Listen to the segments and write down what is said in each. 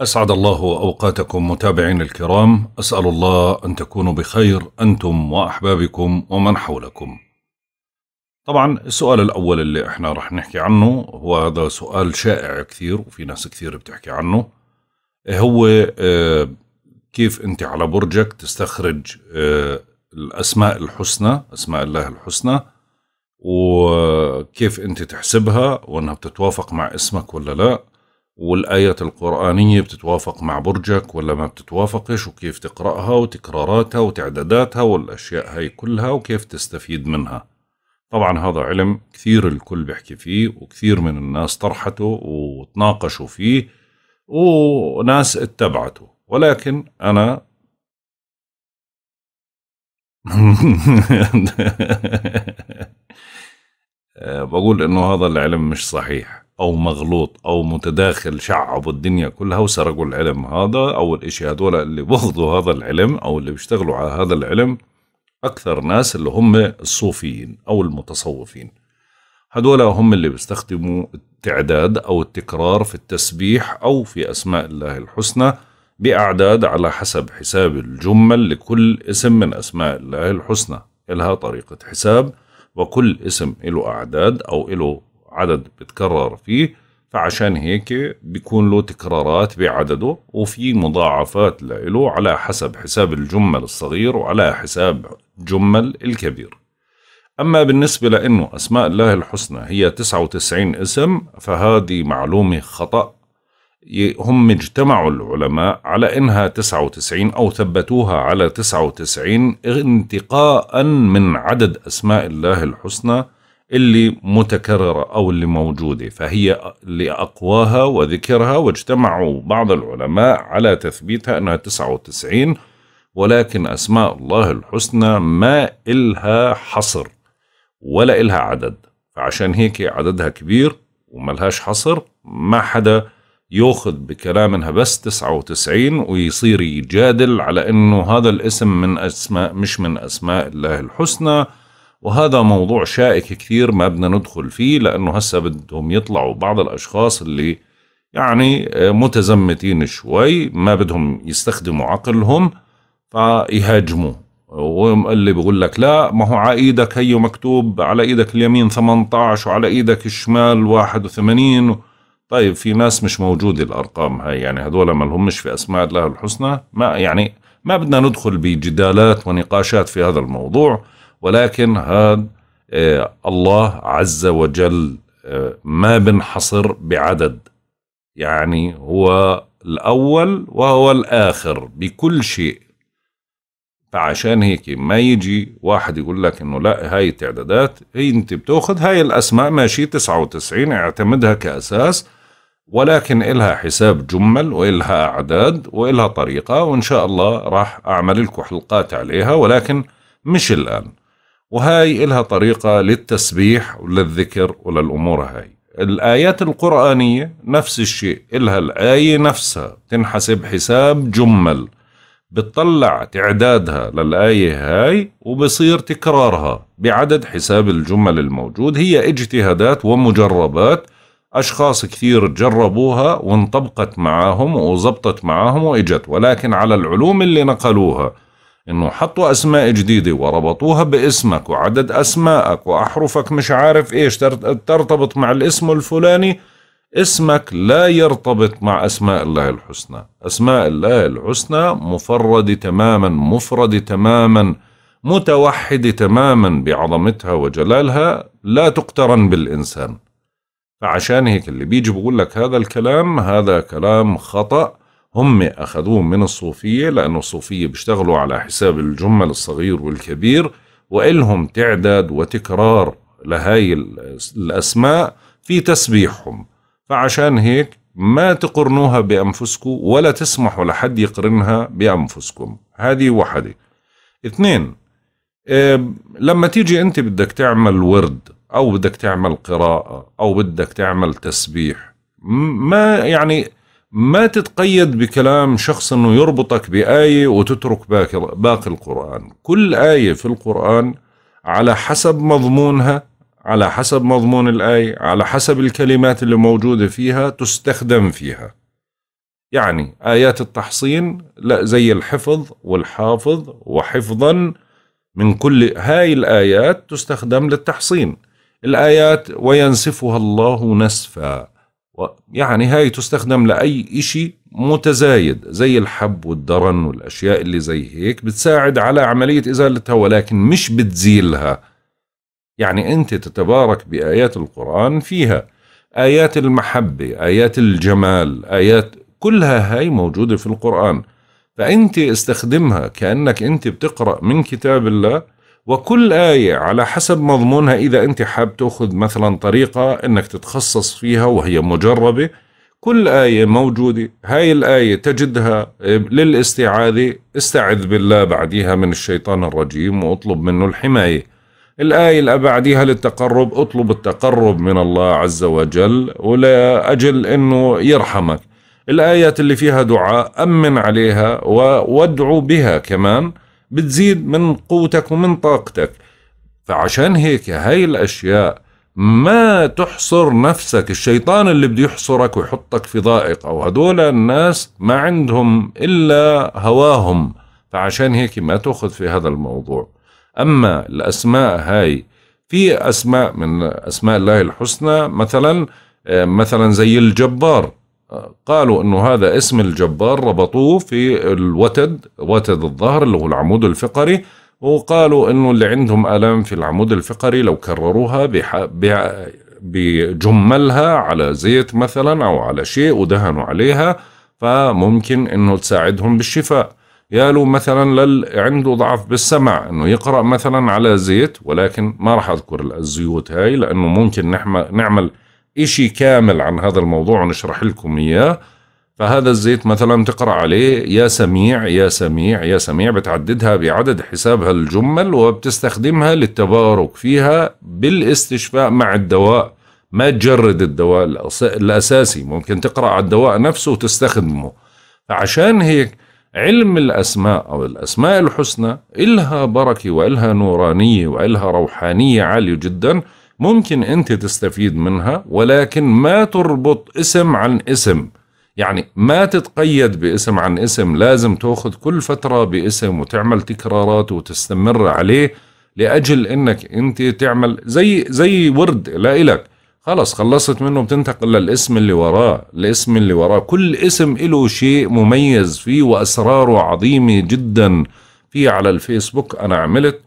أسعد الله أوقاتكم متابعين الكرام أسأل الله أن تكونوا بخير أنتم وأحبابكم ومن حولكم طبعا السؤال الأول اللي احنا رح نحكي عنه هو هذا سؤال شائع كثير وفي ناس كثير بتحكي عنه إيه هو آه، كيف أنت على برجك تستخرج آه، الأسماء الحسنى أسماء الله الحسنى وكيف أنت تحسبها وأنها بتتوافق مع اسمك ولا لأ والآيات القرآنية بتتوافق مع برجك ولا ما بتتوافقش وكيف تقرأها وتكراراتها وتعداداتها والأشياء هاي كلها وكيف تستفيد منها طبعا هذا علم كثير الكل بيحكي فيه وكثير من الناس طرحته وتناقشوا فيه وناس اتبعته ولكن أنا بقول انه هذا العلم مش صحيح او مغلوط او متداخل شعبوا الدنيا كلها وسرقوا العلم هذا اول اشي هذول اللي بغضوا هذا العلم او اللي بيشتغلوا على هذا العلم اكثر ناس اللي هم الصوفيين او المتصوفين هذول هم اللي بيستخدموا التعداد او التكرار في التسبيح او في اسماء الله الحسنى باعداد على حسب حساب الجمل لكل اسم من اسماء الله الحسنى إلها طريقة حساب وكل اسم له أعداد أو له عدد بتكرر فيه فعشان هيك بيكون له تكرارات بعدده وفي مضاعفات له على حسب حساب الجمل الصغير وعلى حساب جمل الكبير أما بالنسبة لأنه أسماء الله الحسنى هي 99 اسم فهذه معلومة خطأ هم اجتمعوا العلماء على إنها 99 أو ثبتوها على 99 انتقاء من عدد أسماء الله الحسنى اللي متكررة أو اللي موجودة فهي لأقواها وذكرها واجتمعوا بعض العلماء على تثبيتها أنها 99 ولكن أسماء الله الحسنى ما إلها حصر ولا إلها عدد فعشان هيك عددها كبير وملهاش حصر ما حدا ياخذ بكلام انها بس 99 ويصير يجادل على انه هذا الاسم من اسماء مش من اسماء الله الحسنى وهذا موضوع شائك كثير ما بدنا ندخل فيه لأنه هسا بدهم يطلعوا بعض الأشخاص اللي يعني متزمتين شوي ما بدهم يستخدموا عقلهم فيهاجموا واللي بيقول لك لا ما هو على ايدك هيو مكتوب على ايدك اليمين 18 وعلى ايدك الشمال 81 طيب في ناس مش موجوده الارقام هاي يعني هذول ما لهمش في اسماء الله الحسنى ما يعني ما بدنا ندخل بجدالات ونقاشات في هذا الموضوع ولكن هذا آه، الله عز وجل آه، ما بنحصر بعدد يعني هو الأول وهو الآخر بكل شيء فعشان هيك ما يجي واحد يقول لك انه لا هاي تعدادات هي انت بتاخذ هاي الاسماء ماشي 99 اعتمدها كاساس ولكن إلها حساب جمل وإلها أعداد وإلها طريقة وإن شاء الله راح أعمل لكم حلقات عليها ولكن مش الآن وهاي إلها طريقة للتسبيح وللذكر وللأمور هاي الآيات القرآنية نفس الشيء إلها الآية نفسها تنحسب حساب جمل بتطلع تعدادها للآية هاي وبصير تكرارها بعدد حساب الجمل الموجود هي اجتهادات ومجربات أشخاص كثير جربوها وانطبقت معاهم وزبطت معاهم وإجت ولكن على العلوم اللي نقلوها انه حطوا اسماء جديده وربطوها باسمك وعدد اسمائك واحرفك مش عارف ايش ترتبط مع الاسم الفلاني اسمك لا يرتبط مع اسماء الله الحسنى اسماء الله الحسنى مفرده تماما مفرده تماما متوحده تماما بعظمتها وجلالها لا تقترن بالانسان فعشان هيك اللي بيجي بقول لك هذا الكلام هذا كلام خطأ هم أخذوه من الصوفية لأنه الصوفية بيشتغلوا على حساب الجمل الصغير والكبير وإلهم تعداد وتكرار لهاي الأسماء في تسبيحهم فعشان هيك ما تقرنوها بأنفسكم ولا تسمحوا لحد يقرنها بأنفسكم هذه وحدة اثنين لما تيجي أنت بدك تعمل ورد أو بدك تعمل قراءة أو بدك تعمل تسبيح ما يعني ما تتقيد بكلام شخص انه يربطك بايه وتترك باقي القران كل ايه في القران على حسب مضمونها على حسب مضمون الايه على حسب الكلمات اللي موجوده فيها تستخدم فيها يعني ايات التحصين لا زي الحفظ والحافظ وحفظا من كل هاي الايات تستخدم للتحصين الايات وينسفها الله نسفا يعني هاي تستخدم لأي إشي متزايد زي الحب والدرن والأشياء اللي زي هيك بتساعد على عملية إزالتها ولكن مش بتزيلها يعني أنت تتبارك بآيات القرآن فيها آيات المحبة آيات الجمال آيات كلها هاي موجودة في القرآن فأنت استخدمها كأنك أنت بتقرأ من كتاب الله وكل آية على حسب مضمونها إذا أنت حاب تأخذ مثلا طريقة أنك تتخصص فيها وهي مجربة كل آية موجودة هاي الآية تجدها للاستعاذة استعذ بالله بعديها من الشيطان الرجيم واطلب منه الحماية الآية اللي بعديها للتقرب اطلب التقرب من الله عز وجل ولأجل أنه يرحمك الآيات اللي فيها دعاء أمن عليها وادعو بها كمان بتزيد من قوتك ومن طاقتك فعشان هيك هاي الأشياء ما تحصر نفسك الشيطان اللي بده يحصرك ويحطك في ضائقة وهدول الناس ما عندهم إلا هواهم فعشان هيك ما تأخذ في هذا الموضوع أما الأسماء هاي في أسماء من أسماء الله الحسنى مثلا آه، مثلا زي الجبار قالوا انه هذا اسم الجبار ربطوه في الوتد وتد الظهر اللي هو العمود الفقري وقالوا انه اللي عندهم الام في العمود الفقري لو كرروها بجملها على زيت مثلا او على شيء ودهنوا عليها فممكن انه تساعدهم بالشفاء يالو مثلا لل عنده ضعف بالسمع انه يقرا مثلا على زيت ولكن ما راح اذكر الزيوت هاي لانه ممكن نعمل إشي كامل عن هذا الموضوع ونشرح لكم إياه فهذا الزيت مثلا تقرأ عليه يا سميع يا سميع يا سميع بتعددها بعدد حسابها الجمل وبتستخدمها للتبارك فيها بالاستشفاء مع الدواء ما تجرد الدواء الأساسي ممكن تقرأ على الدواء نفسه وتستخدمه فعشان هيك علم الأسماء أو الأسماء الحسنى إلها بركة وإلها نورانية وإلها روحانية عالية جدا ممكن انت تستفيد منها ولكن ما تربط اسم عن اسم يعني ما تتقيد باسم عن اسم لازم تاخذ كل فتره باسم وتعمل تكرارات وتستمر عليه لاجل انك انت تعمل زي زي ورد لا إلك خلص خلصت منه بتنتقل للاسم اللي وراه الاسم اللي وراه كل اسم له شيء مميز فيه واسراره عظيمه جدا في على الفيسبوك انا عملت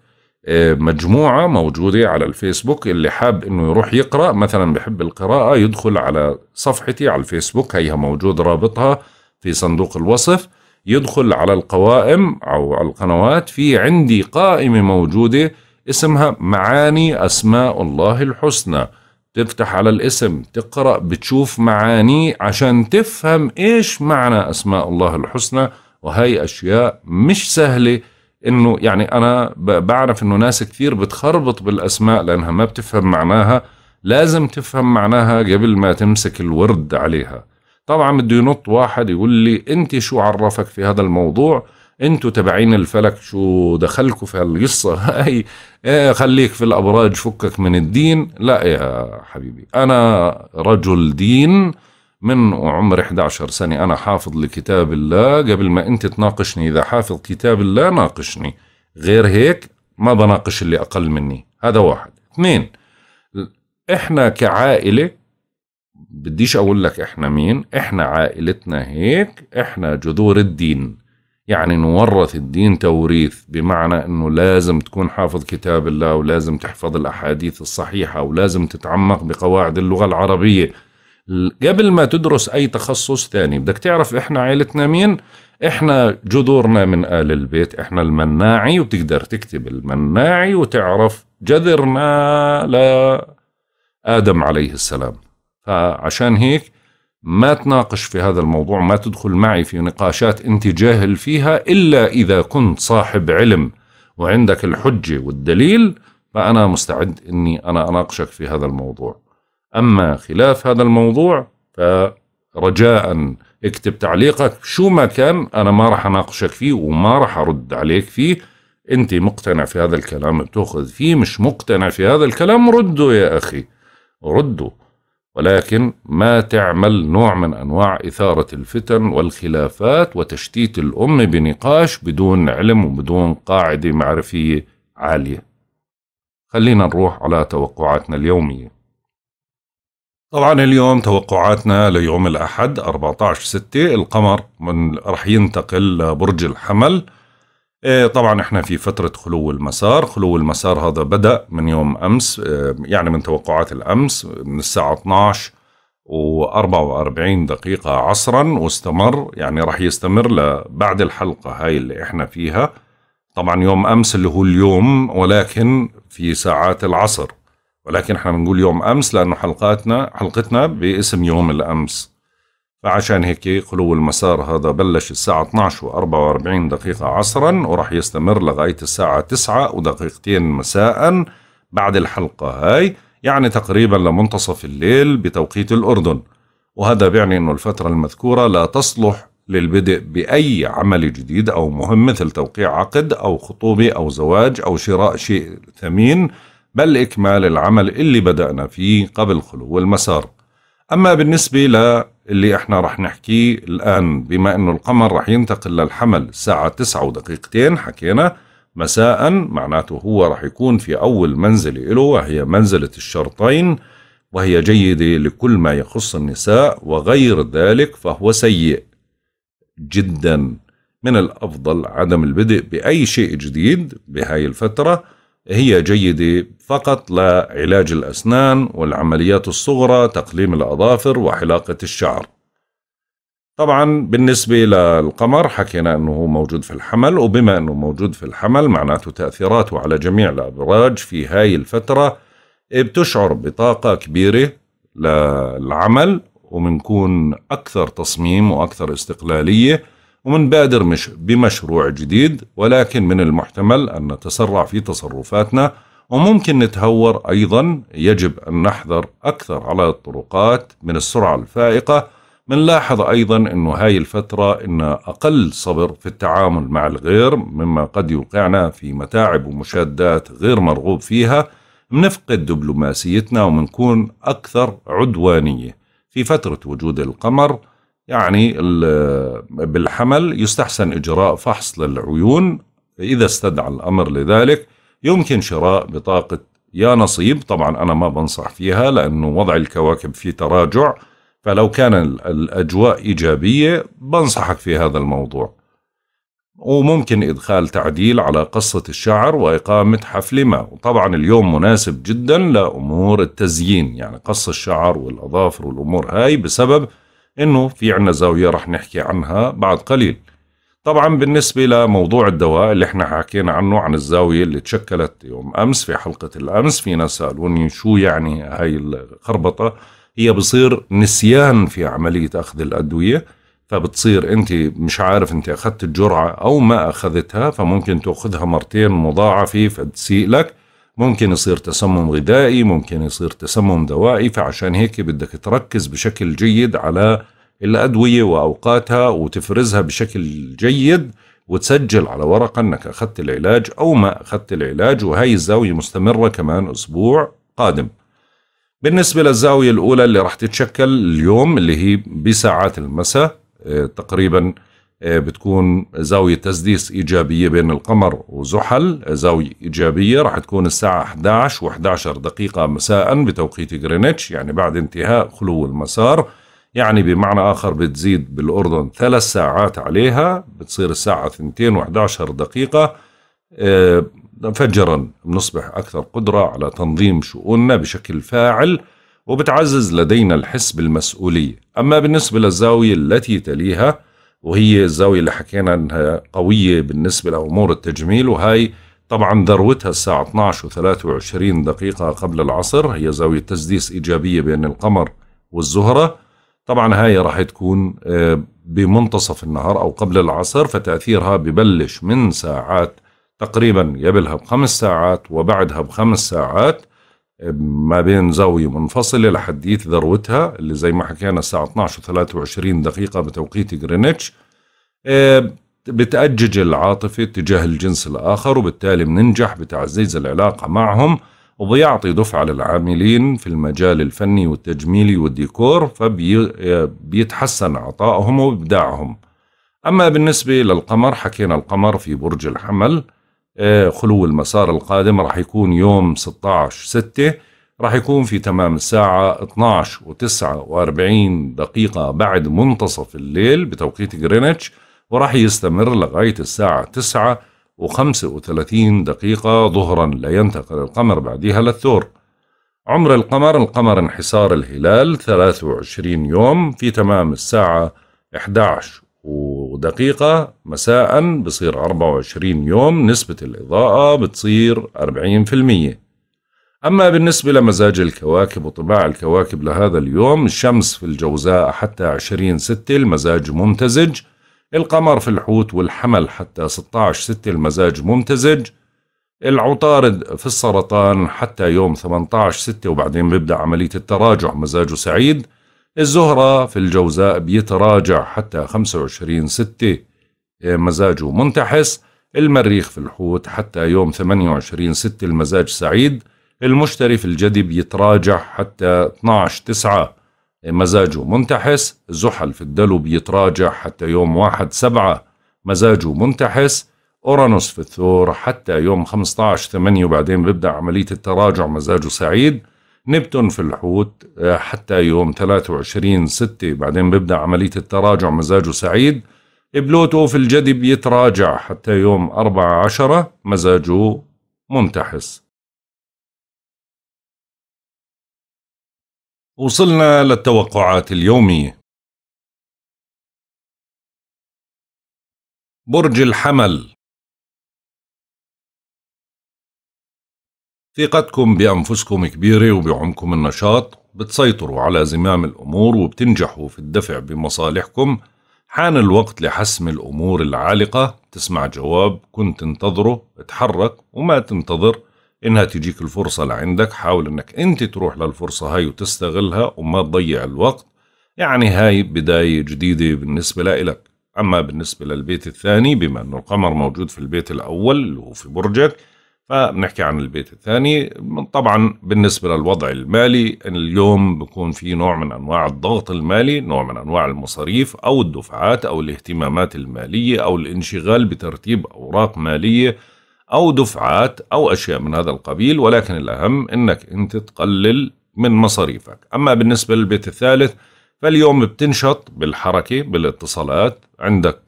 مجموعة موجودة على الفيسبوك اللي حاب انه يروح يقرأ مثلا بحب القراءة يدخل على صفحتي على الفيسبوك هيها موجود رابطها في صندوق الوصف يدخل على القوائم او على القنوات في عندي قائمة موجودة اسمها معاني اسماء الله الحسنى تفتح على الاسم تقرأ بتشوف معاني عشان تفهم ايش معنى اسماء الله الحسنى وهي اشياء مش سهله انه يعني انا بعرف انه ناس كثير بتخربط بالاسماء لانها ما بتفهم معناها لازم تفهم معناها قبل ما تمسك الورد عليها طبعا بده ينط واحد يقول لي انت شو عرفك في هذا الموضوع انتوا تبعين الفلك شو دخلكوا في هالقصة هاي ايه خليك في الابراج فكك من الدين لا يا حبيبي انا رجل دين من عمر 11 سنة أنا حافظ لكتاب الله قبل ما أنت تناقشني إذا حافظ كتاب الله ناقشني غير هيك ما بناقش اللي أقل مني هذا واحد اثنين إحنا كعائلة بديش أقول لك إحنا مين إحنا عائلتنا هيك إحنا جذور الدين يعني نورث الدين توريث بمعنى أنه لازم تكون حافظ كتاب الله ولازم تحفظ الأحاديث الصحيحة ولازم تتعمق بقواعد اللغة العربية قبل ما تدرس أي تخصص ثاني بدك تعرف إحنا عائلتنا مين إحنا جذورنا من آل البيت إحنا المناعي وتقدر تكتب المناعي وتعرف جذرنا لآدم عليه السلام فعشان هيك ما تناقش في هذا الموضوع ما تدخل معي في نقاشات أنت جاهل فيها إلا إذا كنت صاحب علم وعندك الحجة والدليل فأنا مستعد أني أنا أناقشك في هذا الموضوع أما خلاف هذا الموضوع فرجاء اكتب تعليقك شو ما كان أنا ما راح أناقشك فيه وما راح أرد عليك فيه أنت مقتنع في هذا الكلام بتأخذ فيه مش مقتنع في هذا الكلام رده يا أخي رده ولكن ما تعمل نوع من أنواع إثارة الفتن والخلافات وتشتيت الأم بنقاش بدون علم وبدون قاعدة معرفية عالية خلينا نروح على توقعاتنا اليوميه طبعا اليوم توقعاتنا ليوم الأحد 14 6 القمر من رح ينتقل لبرج الحمل إيه، طبعا احنا في فترة خلو المسار خلو المسار هذا بدأ من يوم أمس إيه، يعني من توقعات الأمس من الساعة 12 و44 دقيقة عصرا واستمر يعني رح يستمر لبعد الحلقة هاي اللي احنا فيها طبعا يوم أمس اللي هو اليوم ولكن في ساعات العصر ولكن احنا بنقول يوم امس لانه حلقاتنا حلقتنا باسم يوم الامس فعشان هيك خلو المسار هذا بلش الساعة 12 و 44 دقيقة عصرا وراح يستمر لغاية الساعة 9 ودقيقتين مساء بعد الحلقة هاي يعني تقريبا لمنتصف الليل بتوقيت الأردن وهذا بيعني أنه الفترة المذكورة لا تصلح للبدء بأي عمل جديد أو مهم مثل توقيع عقد أو خطوبة أو زواج أو شراء شيء ثمين بل إكمال العمل اللي بدأنا فيه قبل خلو المسار أما بالنسبة للي إحنا رح نحكيه الآن بما أنه القمر رح ينتقل للحمل الساعة تسعة ودقيقتين حكينا مساء معناته هو رح يكون في أول منزلة له وهي منزلة الشرطين وهي جيدة لكل ما يخص النساء وغير ذلك فهو سيء جدا من الأفضل عدم البدء بأي شيء جديد بهاي الفترة هي جيدة فقط لعلاج الأسنان والعمليات الصغرى تقليم الأظافر وحلاقة الشعر طبعا بالنسبة للقمر حكينا أنه موجود في الحمل وبما أنه موجود في الحمل معناته تأثيراته على جميع الأبراج في هاي الفترة بتشعر بطاقة كبيرة للعمل ومنكون أكثر تصميم وأكثر استقلالية ومنبادر مش بمشروع جديد ولكن من المحتمل أن نتسرع في تصرفاتنا وممكن نتهور أيضا يجب أن نحذر أكثر على الطرقات من السرعة الفائقة منلاحظ أيضا أنه هاي الفترة أن أقل صبر في التعامل مع الغير مما قد يوقعنا في متاعب ومشادات غير مرغوب فيها منفقد دبلوماسيتنا ومنكون أكثر عدوانية في فترة وجود القمر يعني بالحمل يستحسن إجراء فحص للعيون إذا استدعى الأمر لذلك يمكن شراء بطاقة يا نصيب طبعا أنا ما بنصح فيها لأنه وضع الكواكب في تراجع فلو كان الأجواء إيجابية بنصحك في هذا الموضوع وممكن إدخال تعديل على قصة الشعر وإقامة حفل ما وطبعا اليوم مناسب جدا لأمور التزيين يعني قص الشعر والأظافر والأمور هاي بسبب انه في عنا زاويه رح نحكي عنها بعد قليل طبعا بالنسبة لموضوع الدواء اللي احنا حكينا عنه عن الزاوية اللي تشكلت يوم أمس في حلقة الأمس في ناس سألوني شو يعني هاي الخربطة هي بصير نسيان في عملية أخذ الأدوية فبتصير أنت مش عارف أنت أخذت الجرعة أو ما أخذتها فممكن تأخذها مرتين مضاعفة فتسيء لك ممكن يصير تسمم غذائي ممكن يصير تسمم دوائي فعشان هيك بدك تركز بشكل جيد على الأدوية وأوقاتها وتفرزها بشكل جيد وتسجل على ورقة أنك أخذت العلاج أو ما أخذت العلاج وهي الزاوية مستمرة كمان أسبوع قادم بالنسبة للزاوية الأولى اللي راح تتشكل اليوم اللي هي بساعات المساء آه، تقريبا آه، بتكون زاوية تسديس إيجابية بين القمر وزحل آه، زاوية إيجابية راح تكون الساعة 11 و 11 دقيقة مساء بتوقيت غرينتش يعني بعد انتهاء خلو المسار يعني بمعنى آخر بتزيد بالأردن ثلاث ساعات عليها بتصير الساعة 2 و 11 دقيقة آه، فجرا بنصبح أكثر قدرة على تنظيم شؤوننا بشكل فاعل وبتعزز لدينا الحس بالمسؤولية أما بالنسبة للزاوية التي تليها وهي الزاوية اللي حكينا أنها قوية بالنسبة لأمور التجميل وهي طبعا ذروتها الساعة 12 و23 دقيقة قبل العصر هي زاوية تسديس إيجابية بين القمر والزهرة طبعا هاي راح تكون آه، بمنتصف النهار أو قبل العصر فتأثيرها ببلش من ساعات تقريبا قبلها بخمس ساعات وبعدها بخمس ساعات ما بين زاوية منفصلة لحديث ذروتها اللي زي ما حكينا الساعة 12 و23 دقيقة بتوقيت غرينتش آه، بتأجج العاطفة تجاه الجنس الآخر وبالتالي بننجح بتعزيز العلاقة معهم وبيعطي دفعة للعاملين في المجال الفني والتجميلي والديكور فبيتحسن آه، عطائهم وإبداعهم أما بالنسبة للقمر حكينا القمر في برج الحمل آه، خلو المسار القادم راح يكون يوم 16 6 راح يكون في تمام الساعة 12 و49 دقيقة بعد منتصف الليل بتوقيت جرينتش وراح يستمر لغاية الساعة 9 و35 دقيقة ظهرا لا ينتقل القمر بعدها للثور عمر القمر القمر انحسار الهلال 23 يوم في تمام الساعة 11 ودقيقة مساء بصير 24 يوم نسبة الإضاءة بتصير 40% أما بالنسبة لمزاج الكواكب وطباع الكواكب لهذا اليوم الشمس في الجوزاء حتى 20 ستة المزاج ممتزج القمر في الحوت والحمل حتى 16 ستة المزاج ممتزج العطارد في السرطان حتى يوم 18 ستة وبعدين بيبدأ عملية التراجع مزاجه سعيد الزهرة في الجوزاء بيتراجع حتى 25 ستة إيه، مزاجه منتحس المريخ في الحوت حتى يوم 28 ستة المزاج سعيد المشتري في الجدي بيتراجع حتى 12 تسعة إيه، مزاجه منتحس زحل في الدلو بيتراجع حتى يوم 1 سبعة مزاجه منتحس أورانوس في الثور حتى يوم 15 8 وبعدين بيبدأ عملية التراجع مزاجه سعيد نبتون في الحوت آه، حتى يوم 23 6 بعدين بيبدأ عملية التراجع مزاجه سعيد بلوتو في الجدي بيتراجع حتى يوم 4 10 مزاجه ممتحس وصلنا للتوقعات اليومية برج الحمل ثقتكم بأنفسكم كبيرة وبعمكم النشاط بتسيطروا على زمام الأمور وبتنجحوا في الدفع بمصالحكم حان الوقت لحسم الأمور العالقة تسمع جواب كنت تنتظره اتحرك وما تنتظر إنها تجيك الفرصة لعندك حاول إنك أنت تروح للفرصة هاي وتستغلها وما تضيع الوقت يعني هاي بداية جديدة بالنسبة لإلك أما بالنسبة للبيت الثاني بما أنه القمر موجود في البيت الأول اللي هو في برجك فبنحكي عن البيت الثاني طبعا بالنسبة للوضع المالي اليوم بكون في نوع من أنواع الضغط المالي نوع من أنواع المصاريف أو الدفعات أو الاهتمامات المالية أو الانشغال بترتيب أوراق مالية أو دفعات أو أشياء من هذا القبيل ولكن الأهم أنك أنت تقلل من مصاريفك أما بالنسبة للبيت الثالث فاليوم بتنشط بالحركة بالاتصالات عندك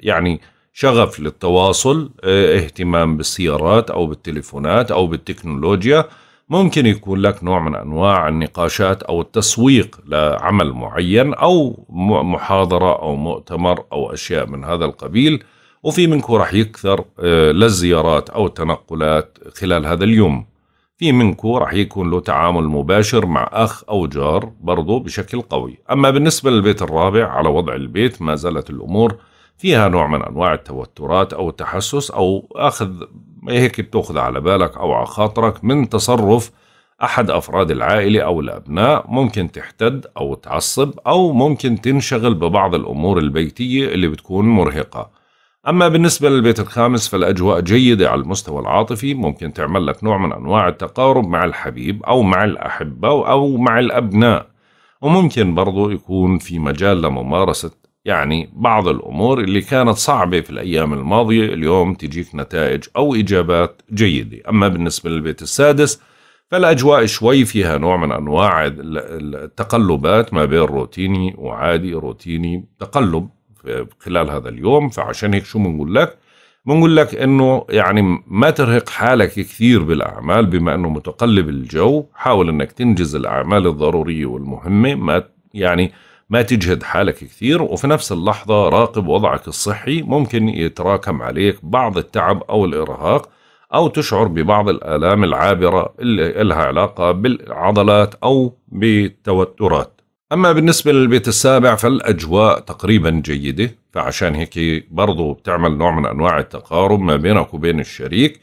يعني شغف للتواصل آه، اهتمام بالسيارات أو بالتليفونات أو بالتكنولوجيا ممكن يكون لك نوع من أنواع النقاشات أو التسويق لعمل معين أو محاضرة أو مؤتمر أو أشياء من هذا القبيل وفي منكم راح يكثر آه، للزيارات أو التنقلات خلال هذا اليوم في منكم راح يكون له تعامل مباشر مع أخ أو جار برضه بشكل قوي أما بالنسبة للبيت الرابع على وضع البيت ما زالت الأمور فيها نوع من أنواع التوترات أو التحسس أو أخذ هيك بتأخذ على بالك أو على خاطرك من تصرف أحد أفراد العائلة أو الأبناء ممكن تحتد أو تعصب أو ممكن تنشغل ببعض الأمور البيتية اللي بتكون مرهقة أما بالنسبة للبيت الخامس فالأجواء جيدة على المستوى العاطفي ممكن تعمل لك نوع من أنواع التقارب مع الحبيب أو مع الأحبة أو مع الأبناء وممكن برضو يكون في مجال لممارسة يعني بعض الأمور اللي كانت صعبة في الأيام الماضية اليوم تجيك نتائج أو إجابات جيدة أما بالنسبة للبيت السادس فالأجواء شوي فيها نوع من أنواع التقلبات ما بين روتيني وعادي روتيني تقلب خلال هذا اليوم فعشان هيك شو بنقول لك بنقول لك انه يعني ما ترهق حالك كثير بالاعمال بما انه متقلب الجو حاول انك تنجز الاعمال الضروريه والمهمه ما يعني ما تجهد حالك كثير وفي نفس اللحظة راقب وضعك الصحي ممكن يتراكم عليك بعض التعب أو الإرهاق أو تشعر ببعض الآلام العابرة اللي لها علاقة بالعضلات أو بالتوترات أما بالنسبة للبيت السابع فالأجواء تقريبا جيدة فعشان هيك برضو بتعمل نوع من أنواع التقارب ما بينك وبين الشريك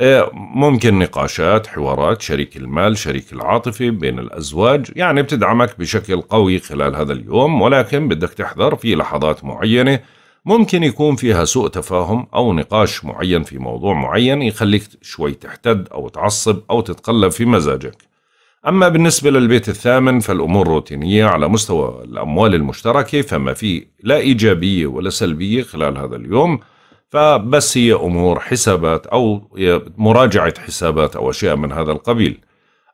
إيه، ممكن نقاشات حوارات شريك المال شريك العاطفة بين الأزواج يعني بتدعمك بشكل قوي خلال هذا اليوم ولكن بدك تحذر في لحظات معينة ممكن يكون فيها سوء تفاهم أو نقاش معين في موضوع معين يخليك شوي تحتد أو تعصب أو تتقلب في مزاجك أما بالنسبة للبيت الثامن فالأمور روتينية على مستوى الأموال المشتركة فما في لا إيجابية ولا سلبية خلال هذا اليوم فبس هي امور حسابات او مراجعه حسابات او اشياء من هذا القبيل.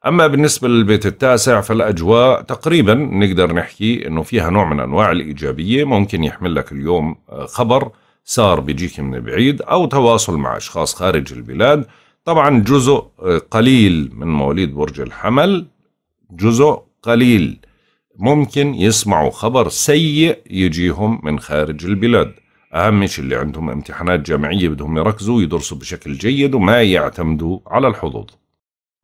اما بالنسبه للبيت التاسع فالاجواء تقريبا نقدر نحكي انه فيها نوع من انواع الايجابيه ممكن يحمل لك اليوم آه، خبر صار بيجيك من بعيد او تواصل مع اشخاص خارج البلاد. طبعا جزء آه، قليل من مواليد برج الحمل جزء قليل ممكن يسمعوا خبر سيء يجيهم من خارج البلاد. شيء اللي عندهم امتحانات جامعية بدهم يركزوا ويدرسوا بشكل جيد وما يعتمدوا على الحظوظ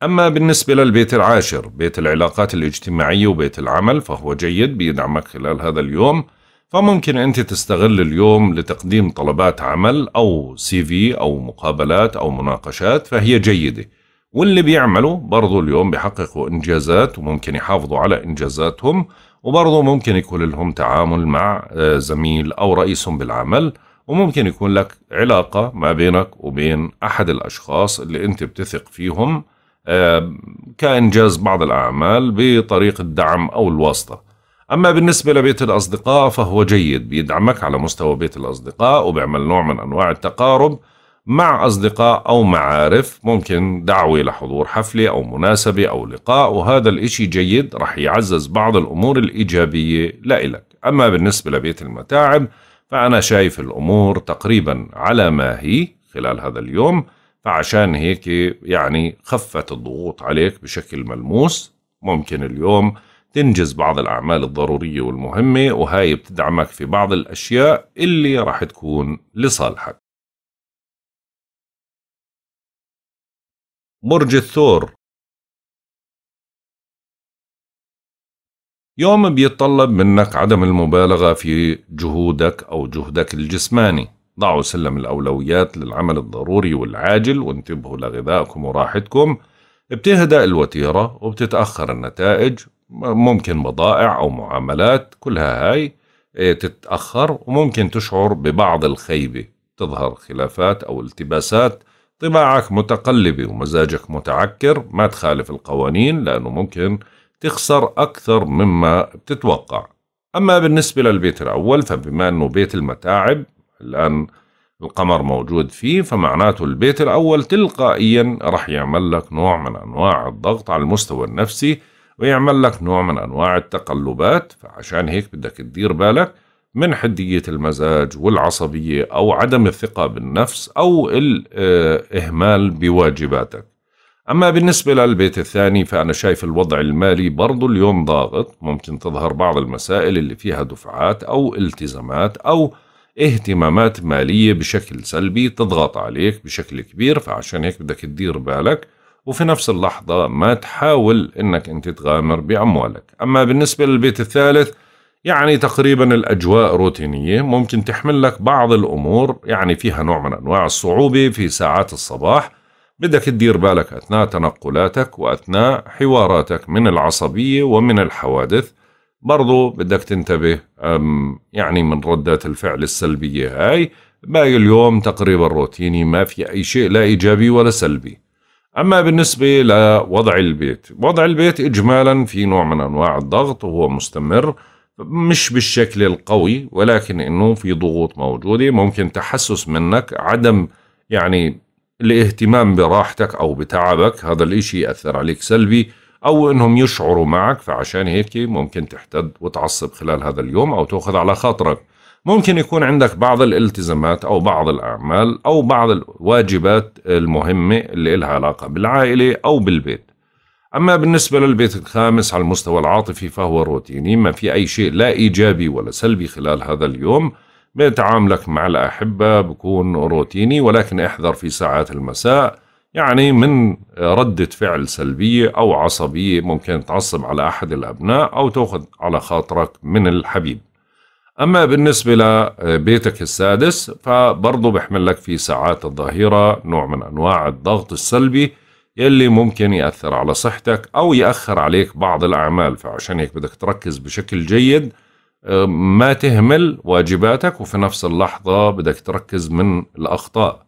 أما بالنسبة للبيت العاشر بيت العلاقات الاجتماعية وبيت العمل فهو جيد بيدعمك خلال هذا اليوم فممكن أنت تستغل اليوم لتقديم طلبات عمل أو سي في أو مقابلات أو مناقشات فهي جيدة واللي بيعملوا برضو اليوم بيحققوا إنجازات وممكن يحافظوا على إنجازاتهم وبرضه ممكن يكون لهم تعامل مع آه، زميل أو رئيسهم بالعمل وممكن يكون لك علاقة ما بينك وبين أحد الأشخاص اللي أنت بتثق فيهم آه، كإنجاز بعض الأعمال بطريق الدعم أو الواسطة أما بالنسبة لبيت الأصدقاء فهو جيد بيدعمك على مستوى بيت الأصدقاء وبيعمل نوع من أنواع التقارب مع أصدقاء أو معارف ممكن دعوة لحضور حفلة أو مناسبة أو لقاء وهذا الإشي جيد رح يعزز بعض الأمور الإيجابية لإلك أما بالنسبة لبيت المتاعب فأنا شايف الأمور تقريبا على ما هي خلال هذا اليوم فعشان هيك يعني خفت الضغوط عليك بشكل ملموس ممكن اليوم تنجز بعض الأعمال الضرورية والمهمة وهاي بتدعمك في بعض الأشياء اللي راح تكون لصالحك برج الثور يوم بيتطلب منك عدم المبالغة في جهودك أو جهدك الجسماني ضعوا سلم الأولويات للعمل الضروري والعاجل وانتبهوا لغذائكم وراحتكم بتهدأ الوتيرة وبتتأخر النتائج ممكن بضائع أو معاملات كلها هاي إيه، تتأخر وممكن تشعر ببعض الخيبة تظهر خلافات أو التباسات طباعك متقلبة ومزاجك متعكر ما تخالف القوانين لأنه ممكن تخسر أكثر مما بتتوقع أما بالنسبة للبيت الأول فبما أنه بيت المتاعب الآن القمر موجود فيه فمعناته البيت الأول تلقائيا رح يعمل لك نوع من أنواع الضغط على المستوى النفسي ويعمل لك نوع من أنواع التقلبات فعشان هيك بدك تدير بالك من حدية المزاج والعصبية أو عدم الثقة بالنفس أو الإهمال بواجباتك أما بالنسبة للبيت الثاني فأنا شايف الوضع المالي برضو اليوم ضاغط ممكن تظهر بعض المسائل اللي فيها دفعات أو التزامات أو اهتمامات مالية بشكل سلبي تضغط عليك بشكل كبير فعشان هيك بدك تدير بالك وفي نفس اللحظة ما تحاول انك انت تغامر بأموالك أما بالنسبة للبيت الثالث يعني تقريبا الأجواء روتينية ممكن تحمل لك بعض الأمور يعني فيها نوع من أنواع الصعوبة في ساعات الصباح بدك تدير بالك أثناء تنقلاتك وأثناء حواراتك من العصبية ومن الحوادث برضو بدك تنتبه يعني من ردات الفعل السلبية هاي باقي اليوم تقريبا روتيني ما في أي شيء لا إيجابي ولا سلبي أما بالنسبة لوضع البيت وضع البيت إجمالا في نوع من أنواع الضغط وهو مستمر مش بالشكل القوي ولكن انه في ضغوط موجوده ممكن تحسس منك عدم يعني الاهتمام براحتك او بتعبك هذا الاشي ياثر عليك سلبي او انهم يشعروا معك فعشان هيك ممكن تحتد وتعصب خلال هذا اليوم او تاخذ على خاطرك ممكن يكون عندك بعض الالتزامات او بعض الاعمال او بعض الواجبات المهمه اللي لها علاقه بالعائله او بالبيت أما بالنسبة للبيت الخامس على المستوى العاطفي فهو روتيني ما في أي شيء لا إيجابي ولا سلبي خلال هذا اليوم بتعاملك مع الأحبة بكون روتيني ولكن احذر في ساعات المساء يعني من ردة فعل سلبية أو عصبية ممكن تعصب على أحد الأبناء أو تأخذ على خاطرك من الحبيب أما بالنسبة لبيتك السادس فبرضه بحمل لك في ساعات الظهيرة نوع من أنواع الضغط السلبي يلي ممكن يأثر على صحتك أو يأخر عليك بعض الأعمال فعشان هيك بدك تركز بشكل جيد آه، ما تهمل واجباتك وفي نفس اللحظة بدك تركز من الأخطاء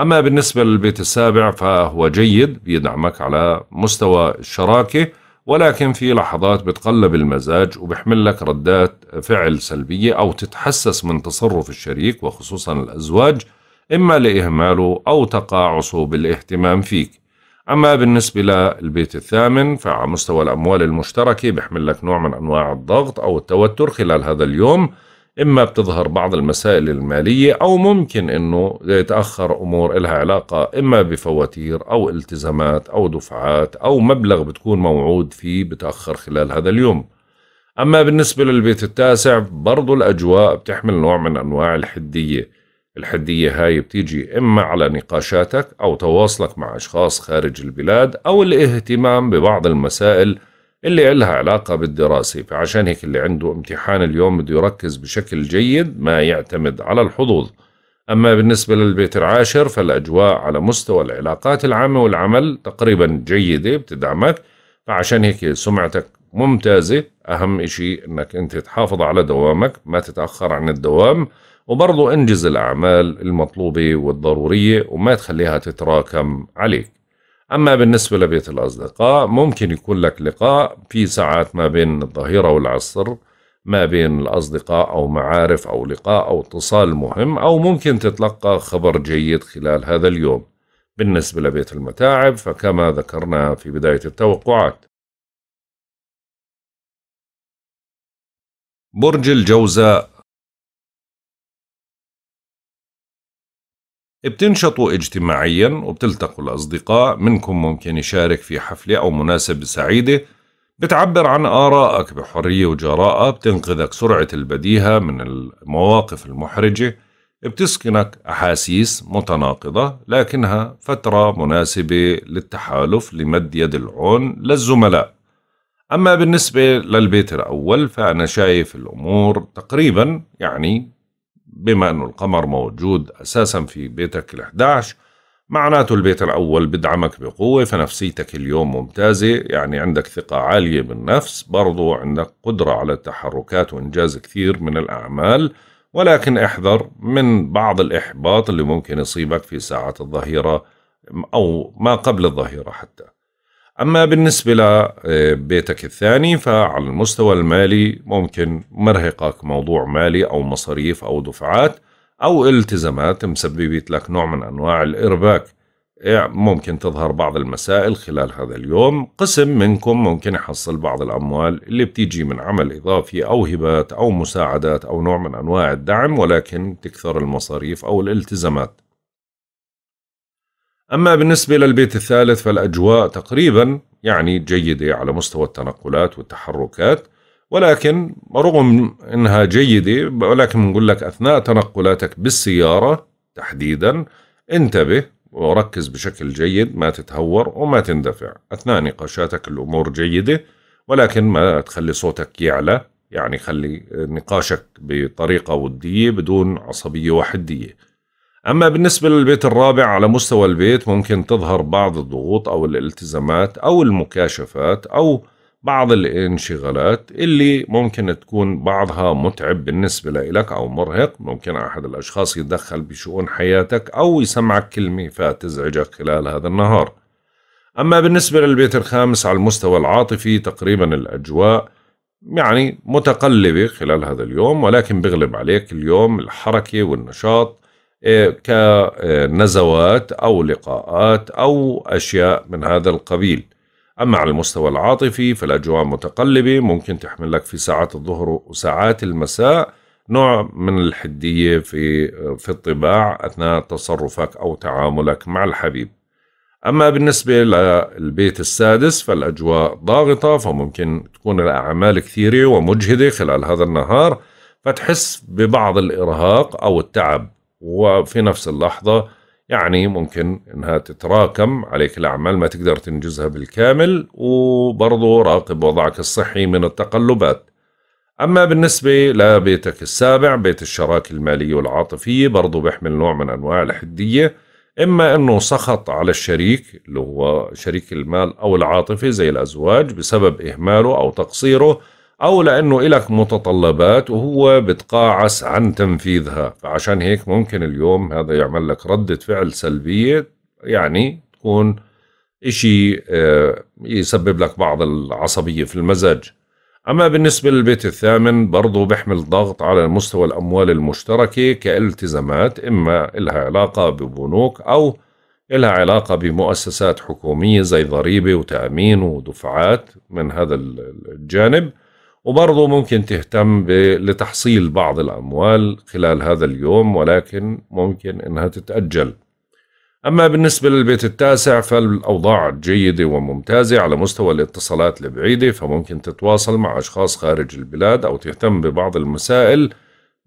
أما بالنسبة للبيت السابع فهو جيد بيدعمك على مستوى الشراكة ولكن في لحظات بتقلب المزاج وبحمل لك ردات فعل سلبية أو تتحسس من تصرف الشريك وخصوصا الأزواج إما لإهماله أو تقاعسه بالاهتمام فيك أما بالنسبة للبيت الثامن فعلى مستوى الأموال المشتركة بيحمل لك نوع من أنواع الضغط أو التوتر خلال هذا اليوم إما بتظهر بعض المسائل المالية أو ممكن أنه يتأخر أمور إلها علاقة إما بفواتير أو التزامات أو دفعات أو مبلغ بتكون موعود فيه بتأخر خلال هذا اليوم أما بالنسبة للبيت التاسع برضو الأجواء بتحمل نوع من أنواع الحدية الحدية هاي بتيجي إما على نقاشاتك أو تواصلك مع أشخاص خارج البلاد أو الاهتمام ببعض المسائل اللي إلها علاقة بالدراسة فعشان هيك اللي عنده امتحان اليوم بده يركز بشكل جيد ما يعتمد على الحظوظ أما بالنسبة للبيت العاشر فالأجواء على مستوى العلاقات العامة والعمل تقريبا جيدة بتدعمك فعشان هيك سمعتك ممتازة أهم إشي أنك أنت تحافظ على دوامك ما تتأخر عن الدوام وبرضه انجز الأعمال المطلوبة والضرورية وما تخليها تتراكم عليك أما بالنسبة لبيت الأصدقاء ممكن يكون لك لقاء في ساعات ما بين الظهيرة والعصر ما بين الأصدقاء أو معارف أو لقاء أو اتصال مهم أو ممكن تتلقى خبر جيد خلال هذا اليوم بالنسبة لبيت المتاعب فكما ذكرنا في بداية التوقعات برج الجوزاء بتنشطوا اجتماعيا وبتلتقوا الأصدقاء منكم ممكن يشارك في حفلة أو مناسبة سعيدة بتعبر عن آرائك بحرية وجراءة بتنقذك سرعة البديهة من المواقف المحرجة بتسكنك أحاسيس متناقضة لكنها فترة مناسبة للتحالف لمد يد العون للزملاء أما بالنسبة للبيت الأول فأنا شايف الأمور تقريبا يعني بما أنه القمر موجود أساسا في بيتك ال11 معناته البيت الأول بدعمك بقوة فنفسيتك اليوم ممتازة يعني عندك ثقة عالية بالنفس برضو عندك قدرة على التحركات وإنجاز كثير من الأعمال ولكن احذر من بعض الإحباط اللي ممكن يصيبك في ساعات الظهيرة أو ما قبل الظهيرة حتى أما بالنسبة لبيتك آه، الثاني فعلى المستوى المالي ممكن مرهقك موضوع مالي أو مصاريف أو دفعات أو التزامات مسببت لك نوع من أنواع الإرباك إيه، ممكن تظهر بعض المسائل خلال هذا اليوم قسم منكم ممكن يحصل بعض الأموال اللي بتيجي من عمل إضافي أو هبات أو مساعدات أو نوع من أنواع الدعم ولكن تكثر المصاريف أو الالتزامات أما بالنسبة للبيت الثالث فالأجواء تقريبا يعني جيدة على مستوى التنقلات والتحركات ولكن رغم أنها جيدة ولكن بنقول لك أثناء تنقلاتك بالسيارة تحديدا انتبه وركز بشكل جيد ما تتهور وما تندفع أثناء نقاشاتك الأمور جيدة ولكن ما تخلي صوتك يعلى يعني خلي نقاشك بطريقة ودية بدون عصبية وحدية أما بالنسبة للبيت الرابع على مستوى البيت ممكن تظهر بعض الضغوط أو الالتزامات أو المكاشفات أو بعض الانشغالات اللي ممكن تكون بعضها متعب بالنسبة لك أو مرهق ممكن أحد الأشخاص يتدخل بشؤون حياتك أو يسمعك كلمة فتزعجك خلال هذا النهار أما بالنسبة للبيت الخامس على المستوى العاطفي تقريبا الأجواء يعني متقلبة خلال هذا اليوم ولكن بغلب عليك اليوم الحركة والنشاط إيه، كنزوات أو لقاءات أو أشياء من هذا القبيل أما على المستوى العاطفي فالأجواء متقلبة ممكن تحمل لك في ساعات الظهر وساعات المساء نوع من الحدية في, في الطباع أثناء تصرفك أو تعاملك مع الحبيب أما بالنسبة للبيت السادس فالأجواء ضاغطة فممكن تكون الأعمال كثيرة ومجهدة خلال هذا النهار فتحس ببعض الإرهاق أو التعب وفي نفس اللحظة يعني ممكن انها تتراكم عليك الاعمال ما تقدر تنجزها بالكامل وبرضه راقب وضعك الصحي من التقلبات أما بالنسبة لبيتك السابع بيت الشراكة المالية والعاطفية برضه بيحمل نوع من أنواع الحدية إما أنه سخط على الشريك اللي هو شريك المال أو العاطفي زي الأزواج بسبب إهماله أو تقصيره أو لأنه إلك متطلبات وهو بتقاعس عن تنفيذها فعشان هيك ممكن اليوم هذا يعمل لك ردة فعل سلبية يعني تكون إشي آه، يسبب لك بعض العصبية في المزاج أما بالنسبة للبيت الثامن برضو بيحمل ضغط على مستوى الأموال المشتركة كالتزامات إما إلها علاقة ببنوك أو إلها علاقة بمؤسسات حكومية زي ضريبة وتأمين ودفعات من هذا الجانب وبرضه ممكن تهتم لتحصيل بعض الأموال خلال هذا اليوم ولكن ممكن أنها تتأجل أما بالنسبة للبيت التاسع فالأوضاع جيدة وممتازة على مستوى الاتصالات البعيدة فممكن تتواصل مع أشخاص خارج البلاد أو تهتم ببعض المسائل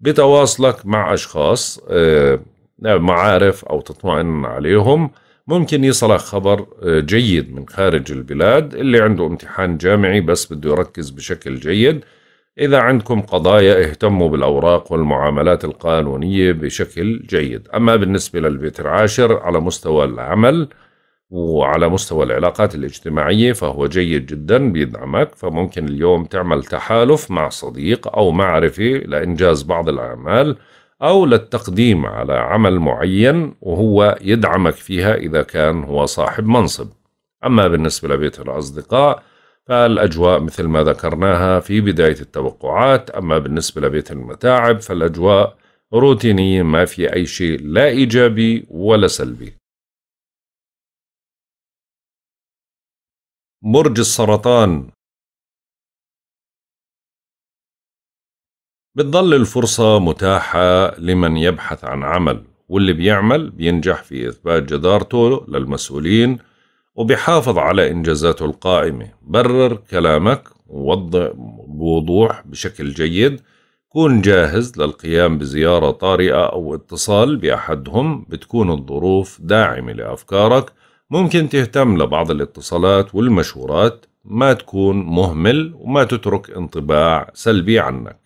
بتواصلك مع أشخاص آه، معارف أو تطمئن عليهم ممكن يصلك خبر آه، جيد من خارج البلاد اللي عنده امتحان جامعي بس بده يركز بشكل جيد إذا عندكم قضايا اهتموا بالأوراق والمعاملات القانونية بشكل جيد أما بالنسبة للبيت العاشر على مستوى العمل وعلى مستوى العلاقات الاجتماعية فهو جيد جدا بيدعمك فممكن اليوم تعمل تحالف مع صديق أو معرفة لإنجاز بعض الأعمال أو للتقديم على عمل معين وهو يدعمك فيها إذا كان هو صاحب منصب أما بالنسبة لبيت الأصدقاء فالأجواء مثل ما ذكرناها في بداية التوقعات أما بالنسبة لبيت المتاعب فالأجواء روتينية ما في أي شيء لا إيجابي ولا سلبي برج السرطان بتظل الفرصة متاحة لمن يبحث عن عمل واللي بيعمل بينجح في إثبات جدارته للمسؤولين وبيحافظ على إنجازاته القائمة برر كلامك ووضع بوضوح بشكل جيد كون جاهز للقيام بزيارة طارئة أو اتصال بأحدهم بتكون الظروف داعمة لأفكارك ممكن تهتم لبعض الاتصالات والمشورات ما تكون مهمل وما تترك انطباع سلبي عنك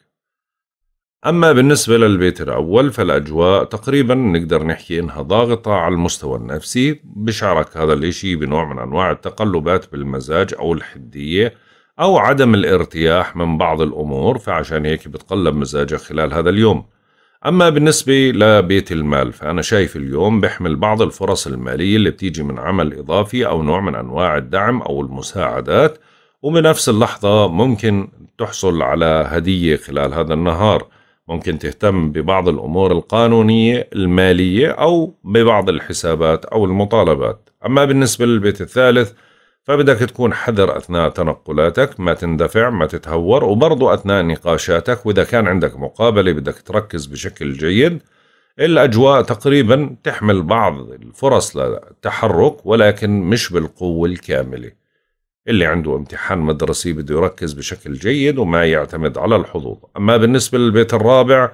أما بالنسبة للبيت الأول فالأجواء تقريبا نقدر نحكي إنها ضاغطة على المستوى النفسي بشعرك هذا الإشي بنوع من أنواع التقلبات بالمزاج أو الحدية أو عدم الارتياح من بعض الأمور فعشان هيك بتقلب مزاجك خلال هذا اليوم أما بالنسبة لبيت المال فأنا شايف اليوم بيحمل بعض الفرص المالية اللي بتيجي من عمل إضافي أو نوع من أنواع الدعم أو المساعدات وبنفس اللحظة ممكن تحصل على هدية خلال هذا النهار ممكن تهتم ببعض الأمور القانونية المالية أو ببعض الحسابات أو المطالبات أما بالنسبة للبيت الثالث فبدك تكون حذر أثناء تنقلاتك ما تندفع ما تتهور وبرضو أثناء نقاشاتك وإذا كان عندك مقابلة بدك تركز بشكل جيد الأجواء تقريبا تحمل بعض الفرص للتحرك ولكن مش بالقوة الكاملة اللي عنده امتحان مدرسي بده يركز بشكل جيد وما يعتمد على الحظوظ أما بالنسبة للبيت الرابع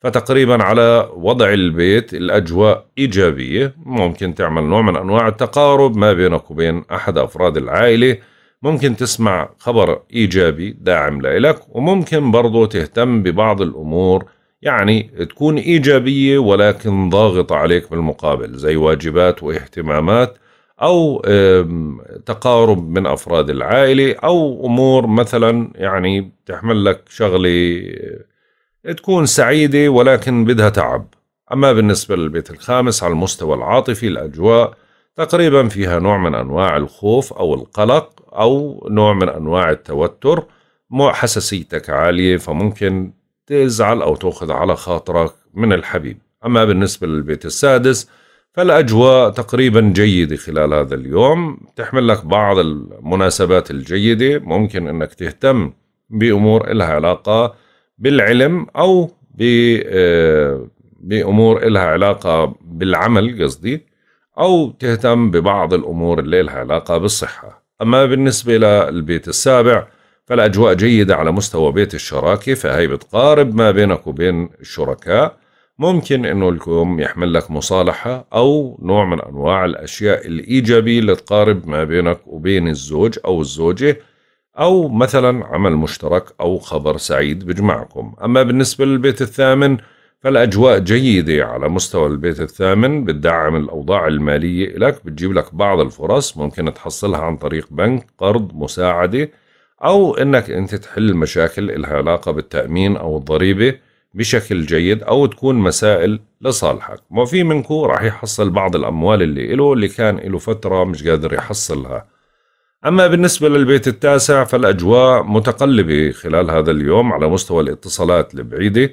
فتقريبا على وضع البيت الأجواء إيجابية ممكن تعمل نوع من أنواع التقارب ما بينك وبين أحد أفراد العائلة ممكن تسمع خبر إيجابي داعم لإلك وممكن برضو تهتم ببعض الأمور يعني تكون إيجابية ولكن ضاغطة عليك بالمقابل زي واجبات واهتمامات او تقارب من افراد العائله او امور مثلا يعني بتحمل لك شغله آه، تكون سعيده ولكن بدها تعب اما بالنسبه للبيت الخامس على المستوى العاطفي الاجواء تقريبا فيها نوع من انواع الخوف او القلق او نوع من انواع التوتر حساسيتك عاليه فممكن تزعل او تاخذ على خاطرك من الحبيب اما بالنسبه للبيت السادس فالأجواء تقريبا جيدة خلال هذا اليوم تحمل لك بعض المناسبات الجيدة ممكن أنك تهتم بأمور إلها علاقة بالعلم أو آه، بأمور إلها علاقة بالعمل قصدي أو تهتم ببعض الأمور اللي لها علاقة بالصحة أما بالنسبة للبيت السابع فالأجواء جيدة على مستوى بيت الشراكة فهي بتقارب ما بينك وبين الشركاء ممكن انه الكم يحمل لك مصالحة او نوع من انواع الاشياء الايجابية اللي تقارب ما بينك وبين الزوج او الزوجة او مثلا عمل مشترك او خبر سعيد بجمعكم اما بالنسبة للبيت الثامن فالأجواء جيدة على مستوى البيت الثامن بتدعم الأوضاع المالية لك بتجيب لك بعض الفرص ممكن تحصلها عن طريق بنك قرض مساعدة أو أنك أنت تحل مشاكل لها علاقة بالتأمين أو الضريبة بشكل جيد أو تكون مسائل لصالحك وفي منكو راح يحصل بعض الأموال اللي له اللي كان له فترة مش قادر يحصلها أما بالنسبة للبيت التاسع فالأجواء متقلبة خلال هذا اليوم على مستوى الاتصالات البعيدة